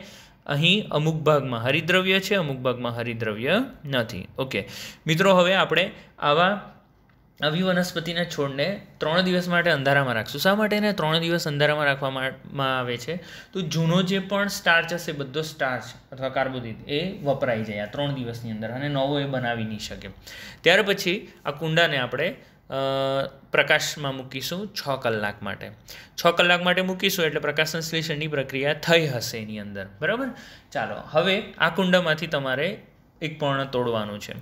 અહીં અમુક ભાગમાં હરિદ્રવ્ય છે અમુક ભાગમાં હરિદ્રવ્ય નથી ઓકે મિત્રો હવે આપણે આવા આવી વનસ્પતિના છોડને ત્રણ દિવસ માટે અંધારામાં રાખશું શા માટે એને ત્રણ દિવસ અંધારામાં રાખવામાં આવે છે તો જૂનો જે પણ સ્ટાર્ચ હશે બધો સ્ટાર્ચ અથવા કાર્બોદિત એ વપરાઈ જાય આ ત્રણ દિવસની અંદર અને નવો એ બનાવી નહીં શકે ત્યાર પછી આ કુંડાને આપણે પ્રકાશમાં મૂકીશું છ કલાક માટે છ કલાક માટે મૂકીશું એટલે પ્રકાશ સંશ્લેષણની પ્રક્રિયા થઈ હશે એની અંદર બરાબર ચાલો હવે આ કુંડામાંથી તમારે એક પર્ણ તોડવાનું છે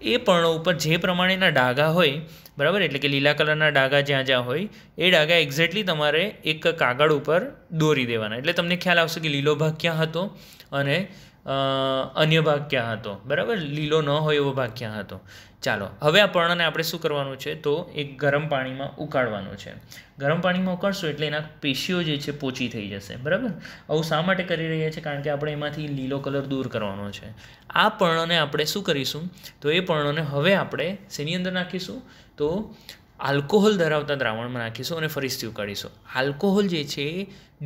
એ પર્ણો ઉપર જે પ્રમાણેના ડાઘા હોય બરાબર એટલે કે લીલા કલરના ડાઘા જ્યાં જ્યાં હોય એ ડાઘા એક્ઝેક્ટલી તમારે એક કાગળ ઉપર દોરી દેવાના એટલે તમને ખ્યાલ આવશે કે લીલો ભાગ ક્યાં હતો અને અન્ય ભાગ ક્યાં હતો બરાબર લીલો ન હોય એવો ભાગ ક્યાં હતો ચાલો હવે આ પર્ણને આપણે શું કરવાનું છે તો એક ગરમ પાણીમાં ઉકાળવાનું છે ગરમ પાણીમાં ઉકાળશું એટલે એના પેશીઓ જે છે પોચી થઈ જશે બરાબર આવું શા માટે કરી રહ્યા છે કારણ કે આપણે એમાંથી લીલો કલર દૂર કરવાનો છે આ પર્ણને આપણે શું કરીશું તો એ પર્ણને હવે આપણે શેની અંદર નાખીશું તો આલ્કોહોલ ધરાવતા દ્રાવણમાં નાખીશું અને ફરી સ્ટીવ કાઢીશું આલ્કોહોલ જે છે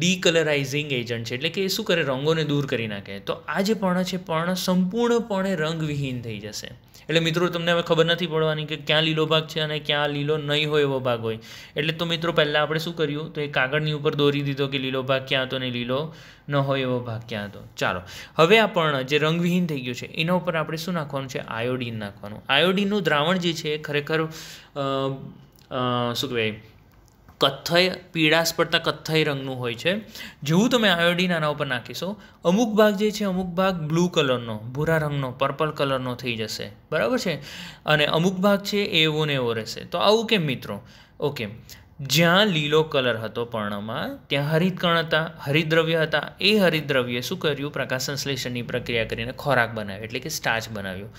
ડીકલરાઇઝિંગ એજન્ટ છે એટલે કે એ શું કરે રંગોને દૂર કરી નાખે તો આ જે પર્ણ છે પર્ણ સંપૂર્ણપણે રંગવિહીન થઈ જશે એટલે મિત્રો તમને હવે ખબર નથી પડવાની કે ક્યાં લીલો ભાગ છે અને ક્યાં લીલો નહીં હોય એવો ભાગ હોય એટલે તો મિત્રો પહેલાં આપણે શું કર્યું તો એ કાગળની ઉપર દોરી દીધો કે લીલો ભાગ ક્યાં હતો અને લીલો ન હોય એવો ભાગ ક્યાં હતો ચાલો હવે આપણ જે રંગવિહીન થઈ ગયું છે એના ઉપર આપણે શું નાખવાનું છે આયોડીન નાખવાનું આયોડીનનું દ્રાવણ જે છે ખરેખર શું કહેવાય કથ્થઈ પીળા પડતા કથ્થઈ રંગનું હોય છે જેવું તમે આયોડીન આના ઉપર નાખીશો અમુક ભાગ જે છે અમુક ભાગ બ્લુ કલરનો ભૂરા રંગનો પર્પલ કલરનો થઈ જશે બરાબર છે અને અમુક ભાગ છે એવો ને એવો રહેશે તો આવું કેમ મિત્રો ઓકે જ્યાં લીલો કલર હતો પર્ણમાં ત્યાં હરિતકણ હતા હરિદ્રવ્ય હતા એ હરિદ્રવ્ય શું કર્યું પ્રકાશ પ્રક્રિયા કરીને ખોરાક બનાવ્યો એટલે કે સ્ટાર્ચ બનાવ્યો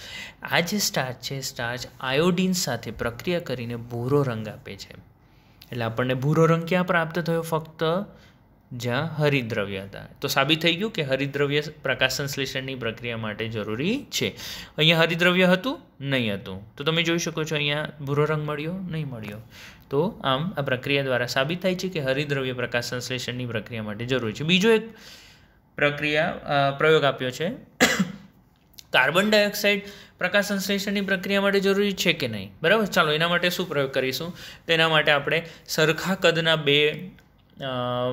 આ જે સ્ટાર્ચ છે સ્ટાર્ચ આયોડિન સાથે પ્રક્રિયા કરીને ભૂરો રંગ આપે છે એટલે આપણને ભૂરો રંગ ક્યાં પ્રાપ્ત થયો ફક્ત જ્યાં હરિદ્રવ્ય હતા તો સાબિત થઈ ગયું કે હરિદ્રવ્ય પ્રકાશ સંશ્લેષણની પ્રક્રિયા માટે જરૂરી છે અહીંયા હરિદ્રવ્ય હતું નહીં હતું તો તમે જોઈ શકો છો અહીંયા ભૂરો રંગ મળ્યો નહીં મળ્યો તો આમ આ પ્રક્રિયા દ્વારા સાબિત થાય છે કે હરિદ્રવ્ય પ્રકાશ સંશ્લેષણની પ્રક્રિયા માટે જરૂરી છે બીજો એક પ્રક્રિયા પ્રયોગ આપ્યો છે કાર્બન ડાયોક્સાઇડ પ્રકાશ સંશ્લેષણની પ્રક્રિયા માટે જરૂરી છે કે નહીં બરાબર ચાલો એના માટે શું પ્રયોગ કરીશું તેના માટે આપણે સરખા કદના બે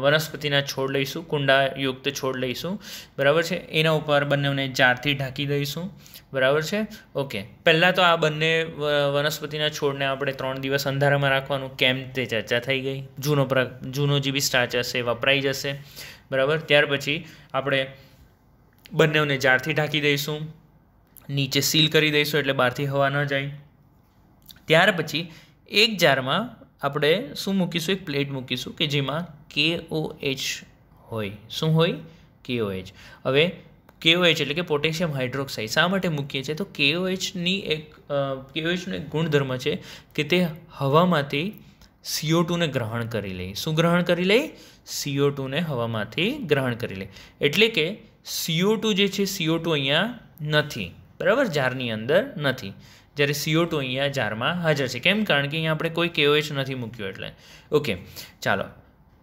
વનસ્પતિના છોડ લઈશું કુંડાયુક્ત છોડ લઈશું બરાબર છે એના ઉપર બંનેને જારથી ઢાંકી દઈશું બરાબર છે ઓકે પહેલાં તો આ બંને વનસ્પતિના છોડને આપણે ત્રણ દિવસ અંધારામાં રાખવાનું કેમ તે ચર્ચા થઈ ગઈ જૂનો પ્ર જૂનો જે બી સ્ટાચ હશે વપરાઈ જશે બરાબર ત્યાર પછી આપણે બંનેઓને જારથી ઢાંકી દઈશું નીચે સીલ કરી દઈશું એટલે બહારથી હવા ન જાય ત્યાર પછી એક જારમાં આપણે શું મૂકીશું એક પ્લેટ મૂકીશું કે જેમાં કે એચ હોય શું હોય કે એચ હવે કેઓ એચ એટલે કે પોટેશિયમ હાઇડ્રોક્સાઇડ શા માટે મૂકીએ છીએ તો કેઓ એચની એક કેઓ એચનો એક ગુણધર્મ છે કે તે હવામાંથી સીઓ ટુને ગ્રહણ કરી લે શું ગ્રહણ કરી લે સીઓ ટુને હવામાંથી ગ્રહણ કરી લે એટલે કે સીઓ ટુ જે છે સીઓ ટુ અહીંયા નથી બરાબર જારની અંદર નથી જ્યારે સીઓ ટુ અહીંયા જારમાં હાજર છે કેમ કારણ કે અહીંયા આપણે કોઈ કેઓએચ નથી મૂક્યું એટલે ઓકે ચાલો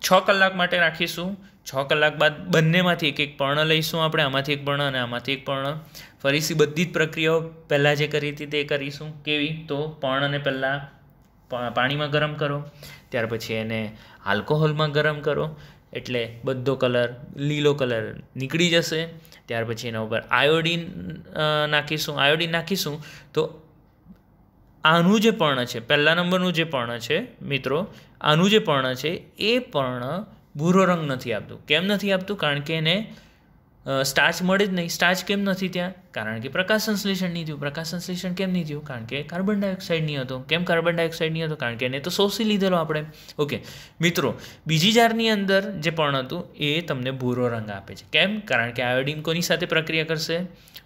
છ કલાક માટે રાખીશું છ કલાક બાદ બંનેમાંથી એક એક પર્ણ લઈશું આપણે આમાંથી એક પર્ણ અને આમાંથી એક પર્ણ ફરીથી બધી જ પ્રક્રિયાઓ પહેલાં જે કરી હતી તે કરીશું કેવી તો પર્ણ અને પહેલાં પાણીમાં ગરમ કરો ત્યાર પછી એને આલ્કોહોલમાં ગરમ કરો એટલે બધો કલર લીલો કલર નીકળી જશે ત્યાર પછી એના ઉપર આયોડિન નાખીશું આયોડિન નાખીશું તો આનું જે પર્ણ છે પહેલા નંબરનું જે પર્ણ છે મિત્રો આનું જે પર્ણ છે એ પર્ણ ભૂરો રંગ નથી આપતું કેમ નથી આપતું કારણ કે એને સ્ટાર્ચ મળે જ નહીં સ્ટાર્ચ કેમ નથી ત્યાં કારણ કે પ્રકાશ સંશ્લેષણ નહીં થયું પ્રકાશ સંશ્લેષણ કેમ નહીં થયું કારણ કે કાર્બન ડાયોક્સાઇડ નહીં હતો કેમ કાર્બન ડાયોક્સાઇડ નહીં હતો કારણ કે એને તો શોષી લીધેલો આપણે ઓકે મિત્રો બીજી જારની અંદર જે પણ હતું એ તમને ભૂરો રંગ આપે છે કેમ કારણ કે આયોડિન કોની સાથે પ્રક્રિયા કરશે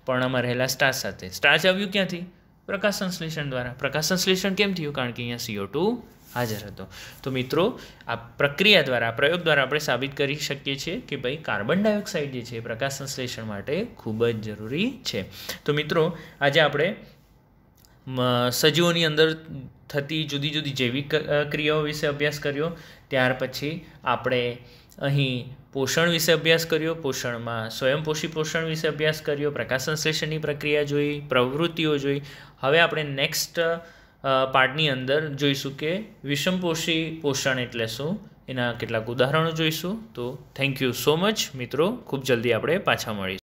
પર્ણમાં રહેલા સ્ટાર્ચ સાથે સ્ટાર્ચ આવ્યું ક્યાંથી પ્રકાશ સંશ્લેષણ દ્વારા પ્રકાશ સંશ્લેષણ કેમ થયું કારણ કે અહીંયા સીઓ ટુ હાજર હતો તો મિત્રો આ પ્રક્રિયા દ્વારા પ્રયોગ દ્વારા આપણે સાબિત કરી શકીએ છીએ કે ભાઈ કાર્બન ડાયોક્સાઇડ જે છે પ્રકાશ સંશ્લેષણ માટે ખૂબ જ જરૂરી છે તો મિત્રો આજે આપણે સજીવોની અંદર થતી જુદી જુદી જૈવિક ક્રિયાઓ વિશે અભ્યાસ કર્યો ત્યાર પછી આપણે અહીં પોષણ વિશે અભ્યાસ કર્યો પોષણમાં સ્વયંપોષી પોષણ વિશે અભ્યાસ કર્યો પ્રકાશ સંશ્લેષણની પ્રક્રિયા જોઈ પ્રવૃત્તિઓ જોઈ હવે આપણે નેક્સ્ટ પાર્ટની અંદર જોઈશું કે વિષમપોષી પોષણ એટલે શું એના કેટલાક ઉદાહરણો જોઈશું તો થેન્ક યુ સો મચ મિત્રો ખૂબ જલ્દી આપણે પાછા મળીશું